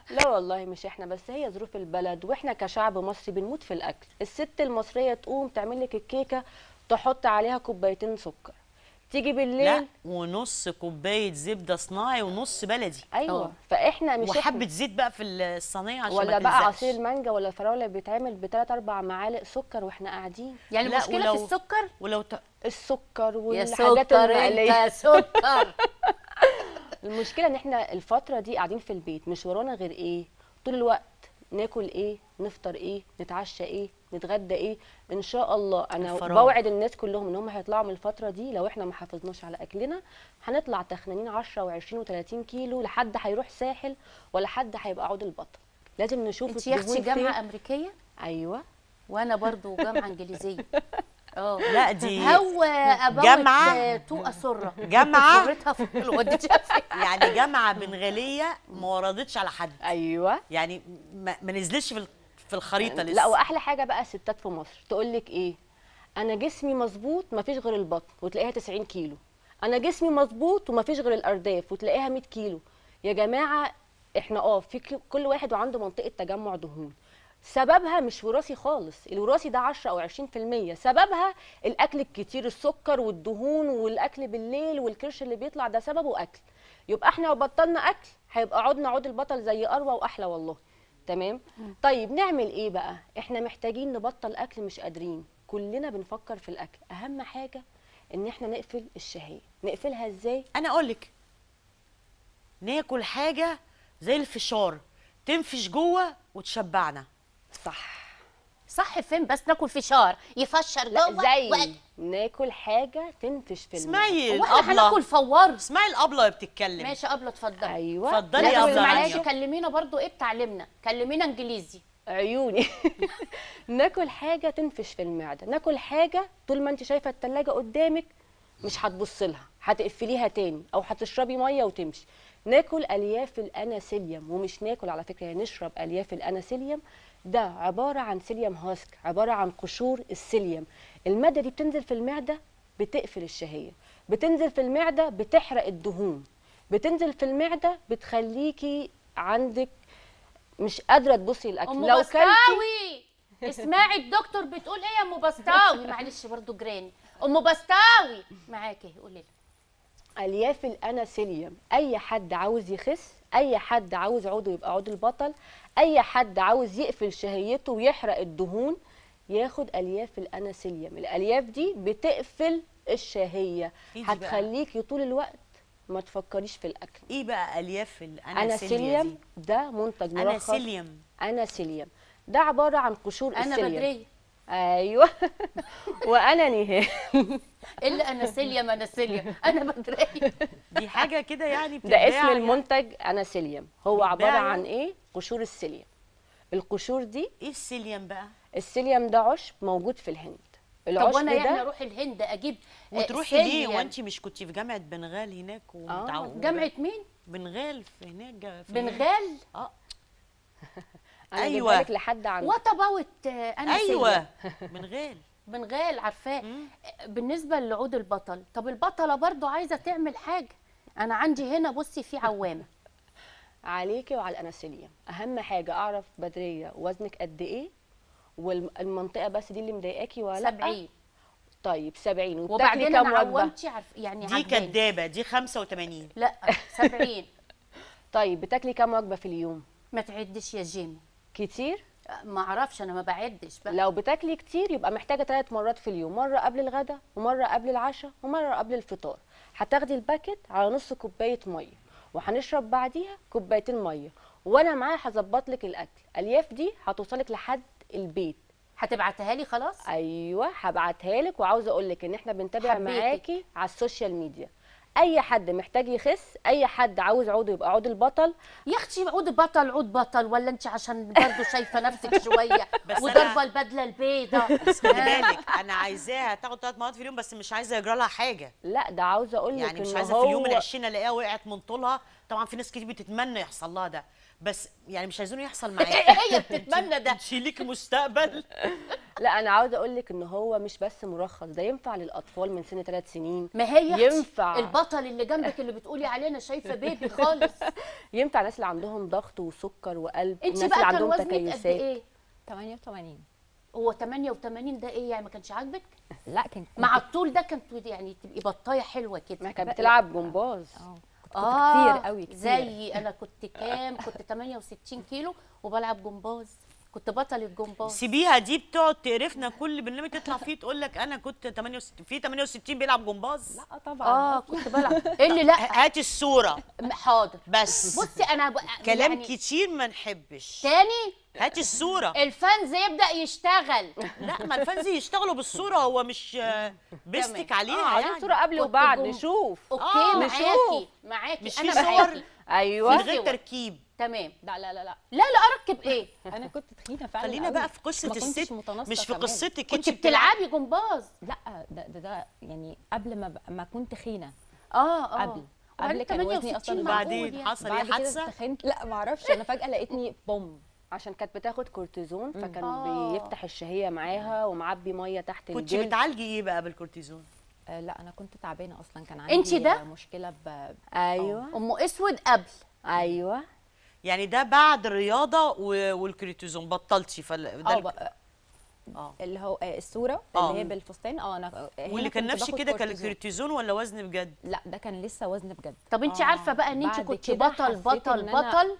لا والله مش احنا بس هي ظروف البلد واحنا كشعب مصري بنموت في الاكل الست المصريه تقوم تعمل لك الكيكه تحط عليها كوبايتين سكر تيجي بالليل لا ونص كوبايه زبده صناعي ونص بلدي ايوه أوه. فاحنا مش وحبه زيت بقى في الصينيه عشان ولا بقى عصير المانجا ولا الفراوله بيتعمل بثلاث اربع معالق سكر واحنا قاعدين يعني المشكله ولو... في السكر ولو ت... السكر والحاجات المقليه سكر المشكله ان احنا الفتره دي قاعدين في البيت مش ورانا غير ايه طول الوقت ناكل ايه نفطر ايه نتعشى ايه نتغدى ايه ان شاء الله انا الفراغ. بوعد الناس كلهم ان هم هيطلعوا من الفتره دي لو احنا ما حافظناش على اكلنا هنطلع تخنانين 10 و20 و30 كيلو لحد هيروح ساحل ولا حد هيبقى عود البطل لازم نشوف انت يا اختي جامعه امريكيه ايوه وانا برضو جامعه انجليزيه اه لا دي هو جامعه تو اسره جامعه يعني جامعه بنغاليه ما وردتش على حد ايوه يعني ما نزلتش في في الخريطه يعني لسه لا واحلى حاجه بقى ستات في مصر تقول لك ايه انا جسمي مظبوط مفيش غير البطن وتلاقيها 90 كيلو انا جسمي مظبوط ومفيش غير الارداف وتلاقيها 100 كيلو يا جماعه احنا اه في كل واحد وعنده منطقه تجمع دهون سببها مش وراثي خالص الوراثي ده 10 او 20% سببها الاكل الكتير السكر والدهون والاكل بالليل والكرش اللي بيطلع ده سببه اكل يبقى احنا لو بطلنا اكل هيبقى عودنا عود البطل زي اروى واحلى والله تمام طيب نعمل ايه بقى احنا محتاجين نبطل اكل مش قادرين كلنا بنفكر في الاكل اهم حاجه ان احنا نقفل الشهيه نقفلها ازاي انا اقول لك ناكل حاجه زي الفشار تنفش جوه وتشبعنا صح صح فين بس ناكل فشار يفشر لا ازاي ناكل حاجه تنفش في اسمعي الابله احنا هناكل فوار اسمعي الابله وهي بتتكلم ماشي ابله اتفضلي ايوه اتفضلي يا ابله معلش كلمينا برضو ايه بتعلمنا كلمينا انجليزي عيوني ناكل حاجه تنفش في المعده ناكل حاجه طول ما انت شايفه الثلاجه قدامك مش هتبص لها هتقفليها تاني او هتشربي ميه وتمشي ناكل الياف الاناسيليوم ومش ناكل على فكره يعني نشرب الياف الاناسيليوم ده عباره عن سيليوم هاسك عباره عن قشور السيليوم الماده دي بتنزل في المعده بتقفل الشهيه بتنزل في المعده بتحرق الدهون بتنزل في المعده بتخليكي عندك مش قادره تبصي الاكل لو كلتي اسمعي الدكتور بتقول ايه يا ام بسطاوي معلش برضو جراني ام بسطاوي معاكي قولي لها الياف الانا الاناسيليوم اي حد عاوز يخس اي حد عاوز عضو يبقى عضو البطل اي حد عاوز يقفل شهيته ويحرق الدهون ياخد الياف الاناسيليوم الالياف دي بتقفل الشهيه إيه هتخليكي طول الوقت ما تفكريش في الاكل ايه بقى الياف الاناسيليوم ده منتج مرخص اناسيليوم اناسيليوم ده عباره عن قشور السيليوم انا بدريه ايوه وانا نهال الا اناسيليم اناسيليم انا بدرايه دي حاجه كده يعني ده اسم يعني. المنتج اناسيليم هو عباره يعني؟ عن ايه قشور السيليم القشور دي ايه السيليم بقى السيليم ده عشب موجود في الهند العشب طب وانا يعني اروح الهند اجيب آه، وتروحي ليه وانت مش كنت في جامعه بنغال هناك ومتعوده آه. جامعه مين بنغال في هناك في بنغال اه أيوة. بالك لحد عندك وات اباوت انا ايوه بنغال بنغال عارفاه آه، بالنسبه لعود البطل طب البطله برضو عايزه تعمل حاجه انا عندي هنا بصي في عوامه عليكي وعلى الاناسيليا اهم حاجه اعرف بدريه وزنك قد ايه والمنطقه بس دي اللي مضايقاكي ولا 70 طيب 70 وبعدين كام وجبه عارف يعني دي كدابه دي 85 لا 70 طيب بتاكلي كام وجبه في اليوم ما تعدش يا جيمي كتير ما اعرفش انا ما بعدش بقى. لو بتاكلي كتير يبقى محتاجه ثلاث مرات في اليوم مره قبل الغداء ومره قبل العشاء ومره قبل الفطار هتاخدي الباكت على نص كوبايه ميه وهنشرب بعديها كوبايتين ميه وانا معايا هظبط لك الاكل الياف دي هتوصلك لحد البيت هتبعتها لي خلاص ايوه هبعتها لك وعاوزه اقول لك ان احنا بنتابع معاكي على السوشيال ميديا اي حد محتاج يخس اي حد عاوز عود يبقى عود البطل يا اختي عود بطل عود بطل ولا انت عشان برضه شايفه نفسك شويه وضربه البدله البيضاء بس بالك انا عايزاها تاخد ثلاث مرات في اليوم بس مش عايزه يجرى لها حاجه لا ده عاوزه اقول لك يعني مش عايزه في اليوم ال 20 الاقيها وقعت من طولها طبعا في ناس كتير بتتمنى يحصل لها ده بس يعني مش عايزينه يحصل معايا هي بتتمنى ده شيليك مستقبل لا انا عاوزه اقول لك ان هو مش بس مرخص ده ينفع للاطفال من سن ثلاث سنين ما هي ينفع البطل اللي جنبك اللي بتقولي عليه انا شايفه بيبي خالص ينفع الناس اللي عندهم ضغط وسكر وقلب انت بقى اللي عندهم تكيسات ايه 88 هو 88 ده ايه يعني ما كانش عاجبك؟ لا كان مع الطول ده كانت يعني تبقي بطايه حلوه كده كانت بتلعب جمباز اه كنت آه كتير قوي كتير زي انا كنت كام كنت 68 كيلو وبلعب جمباز كنت بطل الجمباز سيبيها دي بتقعد تقرفنا كل برنامج تطلع فيه تقول لك انا كنت 68 في 68 بيلعب جمباز لا طبعا اه كنت بلعب ايه اللي لا هاتي الصوره حاضر بس بصي انا ب... كلام يعني... كتير ما نحبش تاني هاتي الصوره الفانز يبدا يشتغل لا ما الفانز يشتغلوا بالصوره هو مش بيستك عليها آه يعني صوره قبل وبعد نشوف اوكي آه معاكي معاكي مش في صور ايوه من غير تركيب تمام لا لا لا لا لا لا اركب ايه انا كنت تخينه فعلا خلينا بقى في قصه الست مش في قصتك انت بتلعبي جمباز لا ده, ده ده يعني قبل ما ما كنت خينه اه اه قبل قبل كان وزني اصلا بعدين يعني. حصل ايه حادثه لا ما اعرفش انا فجاه لقيتني بوم عشان كانت بتاخد كورتيزون فكان آه. بيفتح الشهيه معاها ومعبي ميه تحت الجلد كنت بتعالجي ايه بقى بالكورتيزون آه لا انا كنت تعبانه اصلا كان عندي انت ده؟ مشكله ب... ايوه آه، ام اسود قبل ايوه يعني ده بعد الرياضه و... والكورتيزون بطلتي فال ده آه. اللي آه. هو آه، الصوره آه. اللي هي بالفستان اه انا واللي كان نفسي كده كان الكورتيزون ولا وزن بجد؟ لا ده كان لسه وزن بجد طب انت عارفه بقى ان انت كنت بطل بطل بطل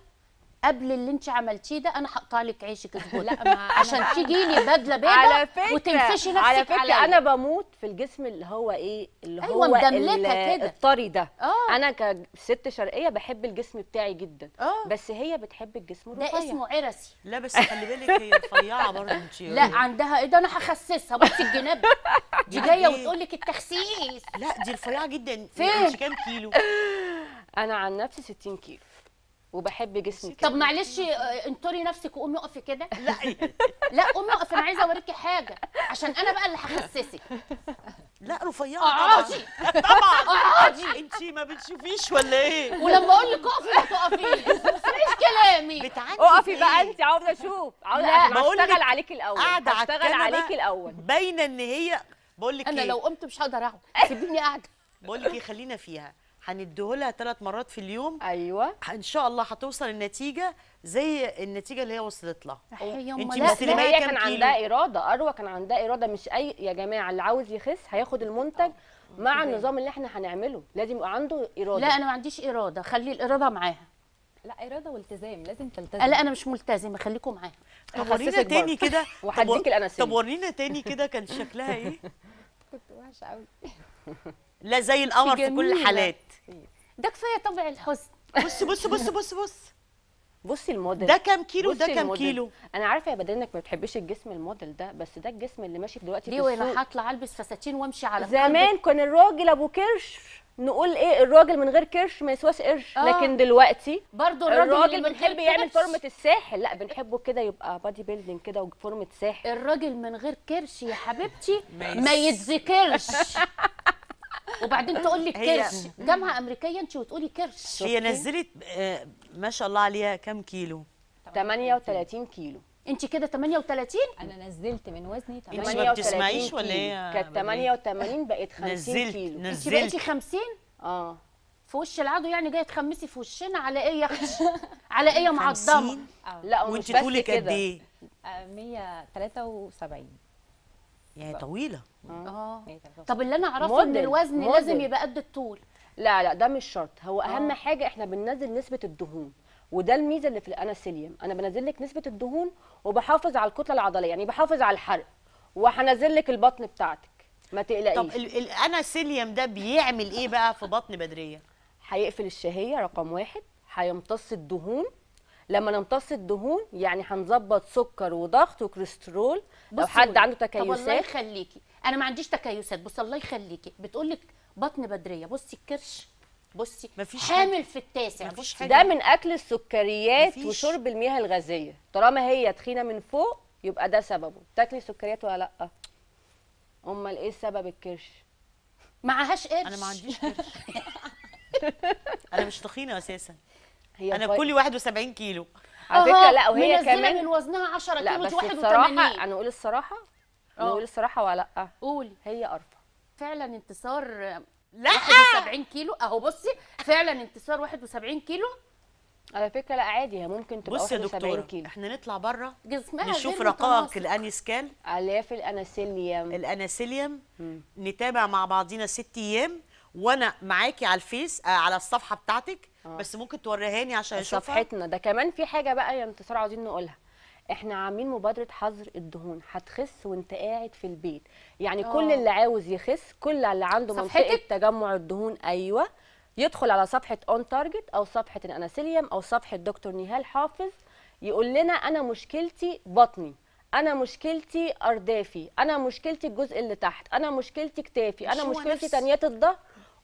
قبل اللي انت عملتيه ده انا لك عيشك اسبوع لا ما عشان تيجي لي بدله بيضه على فكره وتنفشي نفسك على فكره علي. انا بموت في الجسم اللي هو ايه اللي أيوة هو كده الطري ده أوه. انا كست شرقيه بحب الجسم بتاعي جدا أوه. بس هي بتحب الجسم الرفيع ده اسمه عرسي لا بس خلي بالك هي رفيعه برضه لا عندها ايه ده انا هخسسها بصي الجناب دي يعني جايه إيه؟ وتقول لك التخسيس لا دي رفيعه جدا فين كام كيلو انا عن نفسي 60 كيلو وبحب جسمي طب معلش آه، انطري نفسك وقومي اقفي كده لا لا قومي اقفي انا عايزه اوريكي حاجه عشان انا بقى اللي هخسسك لا رفيعه اقعدي آه، طبعا اقعدي آه، انت ما بتشوفيش ولا ايه ولما اقول لك اقفي ما تقفيش ما كلامي اقفي بقى انت عاوزه اشوف عاوزه اشتغل عليكي الاول اشتغل عليكي الاول باينه ان هي بقول لك انا إيه؟ لو قمت مش هقدر اقعد سيبيني قاعده بقول لك ايه خلينا فيها هنديهولها ثلاث مرات في اليوم ايوه ان شاء الله هتوصل النتيجه زي النتيجه اللي هي وصلت لها انت مستلمه هي كان عندها اراده اروى كان عندها اراده مش اي يا جماعه اللي عاوز يخس هياخد المنتج آه. مع النظام اللي احنا هنعمله لازم يبقى عنده اراده لا انا ما عنديش اراده خلي الاراده معاها لا اراده والتزام لازم تلتزم لا انا مش ملتزمه خليكم معاها طب ورينا تاني كده وهديك الاناسيه طب ورينا تاني كده كان شكلها ايه كنت وحشه قوي لا زي القمر في كل الحالات ده كفايه طبع الحزن بص بص بص بص بص بصي الموديل ده كام كيلو ده كام كيلو انا عارفه يا بدر انك ما بتحبيش الجسم الموديل ده بس ده الجسم اللي ماشي دلوقتي ليه وانا هطلع البس فساتين وامشي على زمان كان الراجل ابو كرش نقول ايه الراجل من غير كرش ما يسواش قرش آه. لكن دلوقتي برضه الراجل, الراجل بنحب يعمل فورمه الساحل لا بنحبه كده يبقى بادي بيلدينج كده وفورمه ساحل الراجل من غير كرش يا حبيبتي ما يتذكرش وبعدين تقول لي كرش جامعه امريكيه انت وتقولي كرش هي نزلت آه، ما شاء الله عليها كام كيلو 38 كيلو انت كده 38 انا نزلت من وزني 38 انت ما بتسمعيش ولا ايه كانت 88 بقت 50 نزلت. كيلو نزلت انت بقيتي 50 اه في وش العدو يعني جايه تخمسي في وشنا على ايه يا اختي على ايه يا آه. لا وانت طولك قد ايه 173 آه، يعني طويله اه إيه طب اللي انا اعرفه ان الوزن موديل. لازم يبقى قد الطول لا لا ده مش شرط هو آه. اهم آه. حاجه احنا بننزل نسبه الدهون وده الميزه اللي في الاناسيليوم انا بنزل لك نسبه الدهون وبحافظ على الكتله العضليه يعني بحافظ على الحرق وهنزل لك البطن بتاعتك ما تقلقيش طب الاناسيليوم ده بيعمل ايه بقى في بطن بدريه هيقفل الشهيه رقم واحد هيمتص الدهون لما نمتص الدهون يعني هنظبط سكر وضغط وكوليسترول لو حد عنده تكيسات طب الله يخليكي انا ما عنديش تكيسات بص الله يخليكي بتقول لك بطن بدريه بصي الكرش بصي مفيش حامل في التاسع مفيش حاجة. ده من اكل السكريات مفيش. وشرب المياه الغازيه طالما هي تخينه من فوق يبقى ده سببه تاكلي سكريات ولا لا امال ايه سبب الكرش معهاش قرش انا ما عنديش قرش انا مش تخينه اساسا هي انا كلي 71 كيلو على فكره لا وهي كمان من وزنها 10 كيلو لا بس 81 الصراحه انا اقول الصراحه نقول آه. الصراحه ولا لا قولي هي ارفع فعلا انتصار لا 71 كيلو اهو بصي فعلا انتصار 71 كيلو على فكره لا عادي هي ممكن تبقى بصي يا دكتور كيلو. احنا نطلع بره جسمها نشوف رقائق الاني اللي هي الاناسيليوم الاناسيليوم نتابع مع بعضينا ست ايام وانا معاكي على الفيس آه، على الصفحه بتاعتك آه. بس ممكن توريهاني عشان اشوفها صفحتنا ده كمان في حاجه بقى يا انتصار عاوزين نقولها احنا عاملين مبادره حظر الدهون هتخس وانت قاعد في البيت يعني أوه. كل آه. اللي عاوز يخس كل اللي عنده منطقه تجمع الدهون ايوه يدخل على صفحه اون تارجت او صفحه الاناسيليوم او صفحه دكتور نهال حافظ يقول لنا انا مشكلتي بطني انا مشكلتي اردافي انا مشكلتي الجزء اللي تحت انا مشكلتي كتافي انا مشكلتي تنيات الظهر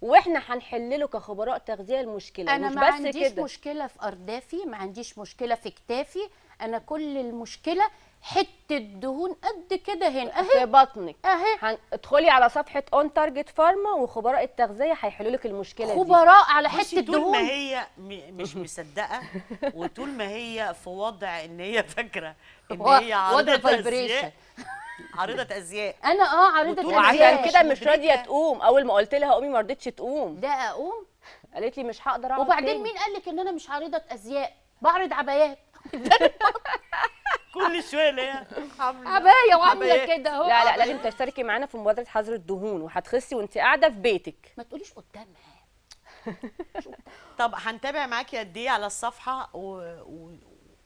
واحنا هنحل له كخبراء تغذيه المشكله انا مش ما عنديش كده. مشكله في اردافي ما عنديش مشكله في كتافي انا كل المشكله حته دهون قد كده هنا اهي في بطنك اهي ادخلي على صفحه اون تارجت فارما وخبراء التغذيه هيحلوا لك المشكله خبراء دي خبراء على حته دهون طول ما هي مش مصدقه وطول ما هي في وضع ان هي فاكره ان هي عارضه عارضه ازياء انا اه عارضه ازياء وعشان كده مش راضيه تقوم اول ما قلت لها امي ما رضتش تقوم لا اقوم قالت لي مش هقدر اعمل وبعدين مين قال لك ان انا مش عارضه ازياء بعرض عبايات كل شويه اللي عبايه وعامله كده اهو لا لا لازم تشتركي معانا في مبادره حظر الدهون وهتخسي وانت قاعده في بيتك ما تقوليش قدامها طب هنتابع معاكي قد ايه على الصفحه و... و...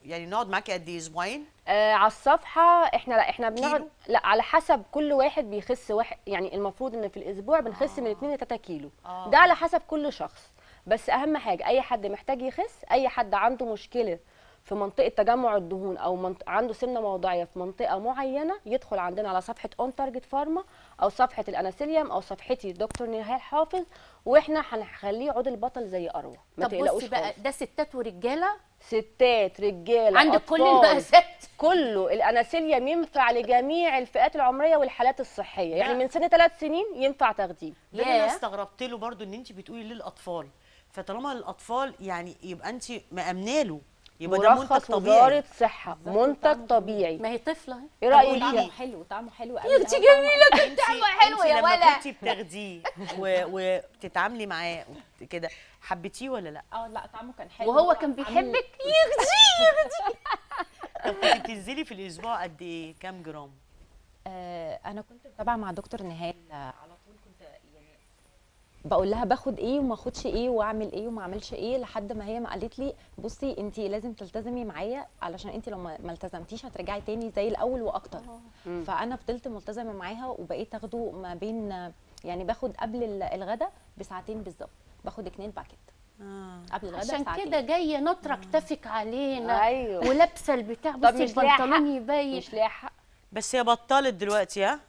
يعني نقعد معاكي قد ايه اسبوعين آه على الصفحه احنا لا احنا بنقعد لا على حسب كل واحد بيخس واحد يعني المفروض ان في الاسبوع بنخس آه. من 2 ل 3 كيلو آه. ده على حسب كل شخص بس اهم حاجه اي حد محتاج يخس اي حد عنده مشكله في منطقه تجمع الدهون او منط... عنده سمنه موضعيه في منطقه معينه يدخل عندنا على صفحه اون تارجت فارما او صفحه الاناسيليوم او صفحتي دكتور نهال حافظ واحنا هنخليه عود البطل زي اروى ما تقلقوش بقى ده ستات ورجاله ستات رجاله عند كل بقى ست كله الاناسيليا ينفع لجميع الفئات العمريه والحالات الصحيه يعني من سن ثلاث سنين ينفع تاخديه ليه انا استغربت له برضو ان انت بتقولي للاطفال فطالما للاطفال يعني يبقى انت مامناله يبقى ده منتج طبيعي وزاره صحه منتج طبيعي ما هي طفله ايه رايك طعمه حلو طعمه حلو قوي انت جميله كنت طعمه حلو يا ولا لما كنتي بتاخديه وبتتعاملي معاه كده حبيتيه ولا لا اه لا طعمه كان حلو وهو كان بيحبك يغزيه يغزيه طب كنت بتنزلي في الاسبوع قد ايه كام جرام آه انا كنت متابعه مع دكتور نهال على بقول لها باخد ايه وما اخدش ايه واعمل ايه وما اعملش ايه لحد ما هي ما قالت لي بصي انت لازم تلتزمي معايا علشان انت لو ما التزمتيش هترجعي تاني زي الاول واكتر اه. فانا فضلت ملتزمه معاها وبقيت اخده ما بين يعني باخد قبل الغداء بساعتين بالظبط باخد اثنين باكيت آه. قبل عشان كده جايه نطره آه. آه. علينا أيوه. ولابسه البتاع بصي البنطلون يبين مش لاحق بس هي بطلت دلوقتي ها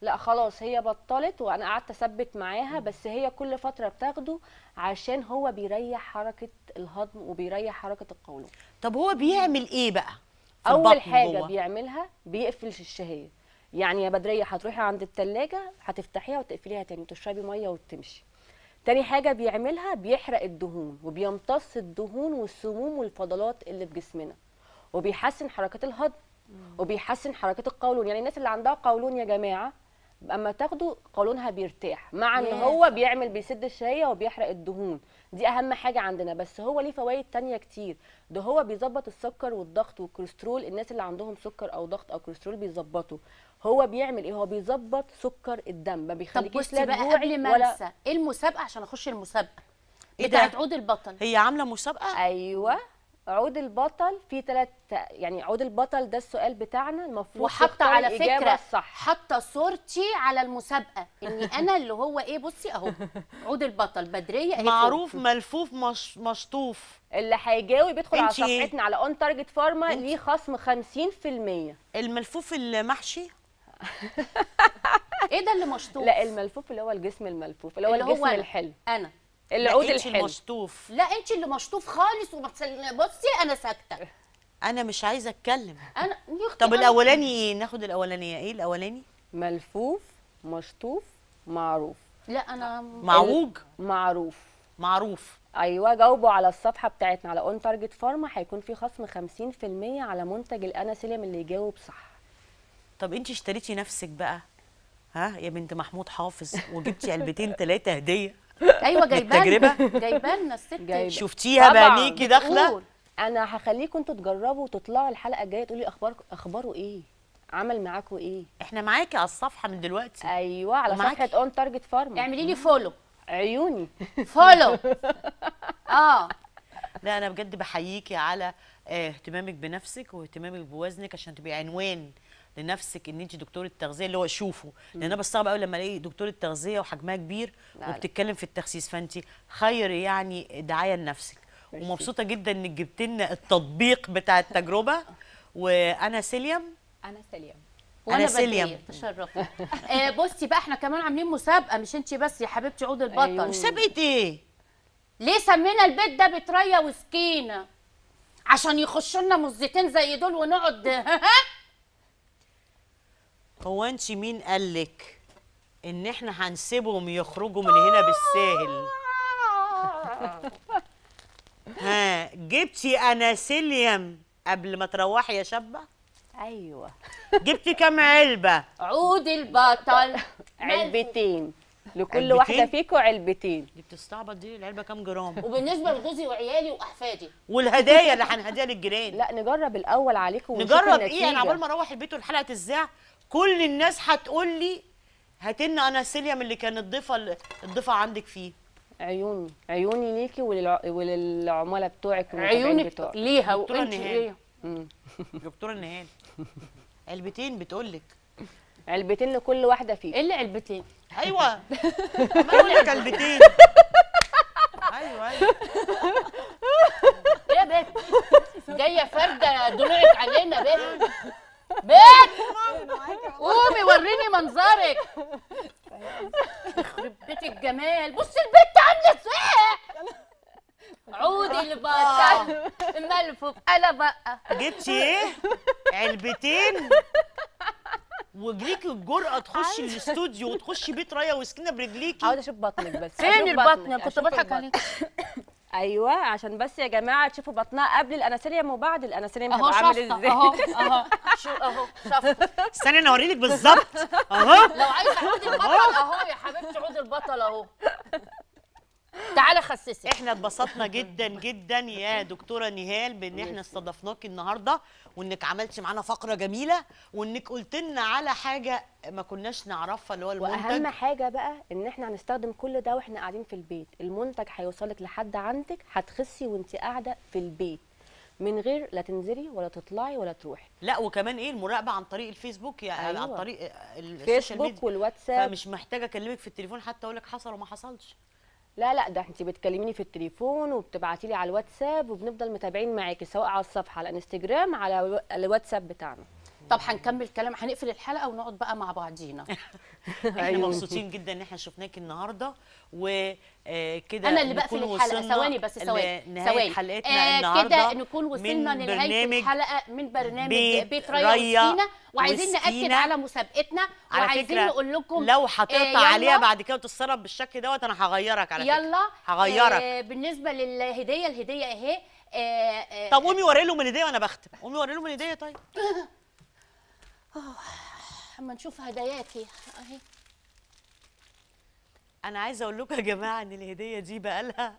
لا خلاص هي بطلت وانا قعدت اثبت معاها بس هي كل فتره بتاخده عشان هو بيريح حركه الهضم وبيريح حركه القولون طب هو بيعمل ايه بقى اول حاجه هو. بيعملها بيقفل الشهيه يعني يا بدريه هتروحي عند الثلاجه هتفتحيها وتقفليها تاني وتشربي ميه وتمشي تاني حاجه بيعملها بيحرق الدهون وبيمتص الدهون والسموم والفضلات اللي في جسمنا وبيحسن حركه الهضم وبيحسن حركه القولون يعني الناس اللي عندها قولون يا جماعه اما تاخده قولونها بيرتاح مع ان هو بيعمل بيسد الشهيه وبيحرق الدهون دي اهم حاجه عندنا بس هو ليه فوائد تانية كتير ده هو بيظبط السكر والضغط والكوليسترول الناس اللي عندهم سكر او ضغط او كوليسترول بيظبطه هو بيعمل ايه هو بيظبط سكر الدم ما بيخليكيش لا بقى قبل ما ايه المسابقه عشان اخش المسابقه إيه بتاعت عود البطل هي عامله مسابقه ايوه عود البطل في ثلاث يعني عود البطل ده السؤال بتاعنا المفروض وحتى على فكره الصح. حتى صورتي على المسابقه اني انا اللي هو ايه بصي اهو عود البطل بدريه اهي معروف فوق. ملفوف مش مشطوف اللي هيجاوب بيدخل على إيه؟ صفحتنا على اون تارجت فارما ليه خصم 50% الملفوف المحشي ايه ده اللي مشطوف لا الملفوف اللي هو الجسم الملفوف اللي هو اللي الجسم هو الحلو انا العود الحلو مشطوف لا انت اللي مشطوف خالص وما بصي انا ساكته انا مش عايزه اتكلم انا طب الاولاني ايه ناخد الاولانيه ايه الاولاني ملفوف مشطوف معروف لا انا معوج معروف معروف ايوه جاوبوا على الصفحه بتاعتنا على اون تارجت فارما هيكون في خصم 50% على منتج الانا سيلم اللي يجاوب صح طب انت اشتريتي نفسك بقى ها يا بنت محمود حافظ وجبتي علبتين ثلاثه هديه ايوه جايبان التجربه جايبان لنا الست شفتيها بانيكي داخله انا هخليكم انتوا تجربوا وتطلعوا الحلقه الجايه تقولي اخبار اخباره ايه عمل معاكوا ايه احنا معاكي على الصفحه من دلوقتي ايوه على صفحه اون تارجت فارم اعملي لي فولو عيوني فولو اه لا انا بجد بحييكي على آه، اهتمامك بنفسك واهتمامك بوزنك عشان تبقي عنوان لنفسك ان انت دكتوره تغذيه اللي هو شوفه لان انا بستغرب قوي لما الاقي دكتوره تغذيه وحجمها كبير وبتتكلم في التخسيس فانت خير يعني دعايه لنفسك ومبسوطه جدا انك جبت لنا التطبيق بتاع التجربه وانا سيليام انا سيليام وانا سيليام تشرفت آه، بصي بقى احنا كمان عاملين مسابقه مش انت بس يا حبيبتي عود البطل أيوه. مسابقه ايه ليه سمينا البيت ده بتريا وسكينه عشان يخشوا لنا مزتين زي دول ونقعد هو انت مين قالك ان احنا هنسيبهم يخرجوا من هنا بالساهل ها جبتي اناسيليوم قبل ما تروحي يا شابه ايوه جبتي كام علبه عود البطل علبتين لكل واحده فيكم علبتين دي بتستعبط دي العلبه كام جرام وبالنسبه لجوزي وعيالي واحفادي والهدايا اللي هنهديها للجيران لا نجرب الاول عليكم ونشوف نجرب ايه انا عبال ما اروح البيت والحلقه تذاع كل الناس هتقول لي هات لنا انا سيليام اللي كانت ضيفه الضيفه عندك فيه عيوني عيوني ليكي وللعملاء بتوعك عيونك بتوعك. ليها دكتوره نهال دكتوره نهال علبتين بتقول لك علبتين لكل واحده فيك ايه اللي علبتين ايوه بقول لك علبتين ايوه ايوه يا بنت جايه فرده دموعك علينا بنت بيت قومي وريني منظرك يخرب بيت الجمال بصي البت عامله ازاي عودي لبره ملفوف انا بقى جبتي ايه علبتين وجريكي الجرأة تخشي الاستوديو وتخشي بيت رايه وسكينه برجليكي عاوزه اشوف بطنك بس فين البطن كنت بضحك عليك ايوه عشان بس يا جماعه تشوفوا بطنها قبل الانسيليم وبعد الانسيليم هيبقى عامل ازاي اهو اهو شو اهو شفت استني انا اوريلك بالظبط اهو لو عايزه عود البطل اهو يا حبيبتي عود البطل اهو تعالى خسسي احنا اتبسطنا جدا جدا يا دكتوره نهال بان احنا استضفناكي النهارده وانك عملتي معانا فقره جميله وانك قلت لنا على حاجه ما كناش نعرفها اللي هو المنتج واهم حاجه بقى ان احنا هنستخدم كل ده واحنا قاعدين في البيت المنتج هيوصلك لحد عندك هتخسي وانت قاعده في البيت من غير لا تنزلي ولا تطلعي ولا تروحي لا وكمان ايه المراقبه عن طريق الفيسبوك يعني أيوة. عن طريق الفيسبوك والواتساب فمش محتاجه اكلمك في التليفون حتى اقول لك حصل وما حصلش لا لا ده انت بتكلميني في التليفون وبتبعتي لي على الواتساب وبنفضل متابعين معاكي سواء على الصفحه على الانستجرام على الواتساب بتاعنا طب هنكمل كلام هنقفل الحلقه ونقعد بقى مع بعضينا احنا أيوه. مبسوطين جدا ان احنا شفناك النهارده وكده آه، انا اللي بقفل الحلقه ثواني بس ثواني ثواني حلقتنا آه كده نكون وصلنا لنهايه الحلقه من برنامج بيت, بيت ريا, وسكينه وعايزين ناكد على مسابقتنا وعايزين نقول لكم لو هتقطع آه عليها بعد كده وتتصرف بالشكل دوت انا هغيرك على فكره يلا هغيرك آه بالنسبه للهديه الهديه اهي آه آه طب قومي وري لهم الهديه وانا بختم قومي وري لهم الهديه طيب اما نشوف هداياكي اهي انا عايزه اقول لكم يا جماعه ان الهديه دي بقالها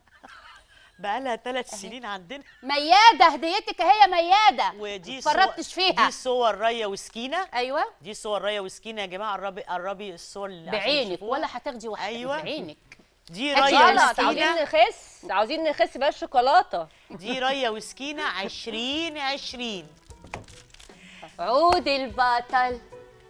بقالها ثلاث سنين عندنا مياده هديتك اهي مياده ودي اتفرجتش فيها دي صور ريا وسكينه ايوه دي صور ريا وسكينه يا جماعه قربي قربي الصور اللي بعينك ولا هتاخدي واحده أيوة. بعينك دي ريا وسكينه عاوزين نخس عاوزين نخس بقى الشوكولاته دي ريا وسكينه 20 20 عود البطل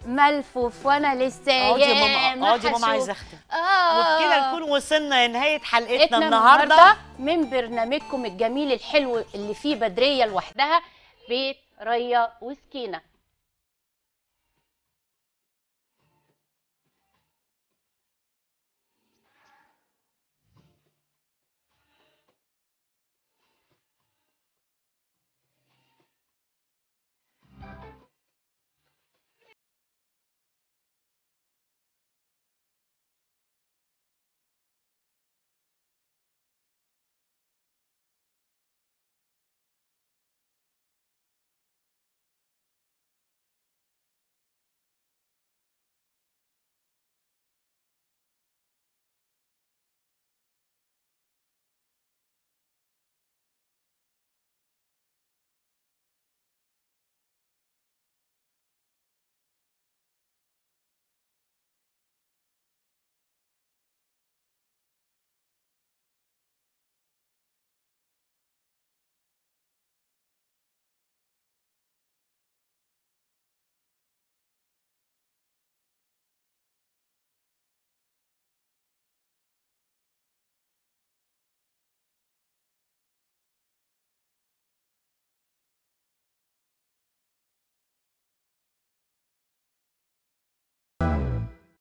ملفوف وانا لسه يا ماما اقعدي يا ماما عايزه اختم آه. وبكده نكون وصلنا لنهايه حلقتنا النهارده من برنامجكم الجميل الحلو اللي فيه بدريه لوحدها بيت ريا وسكينه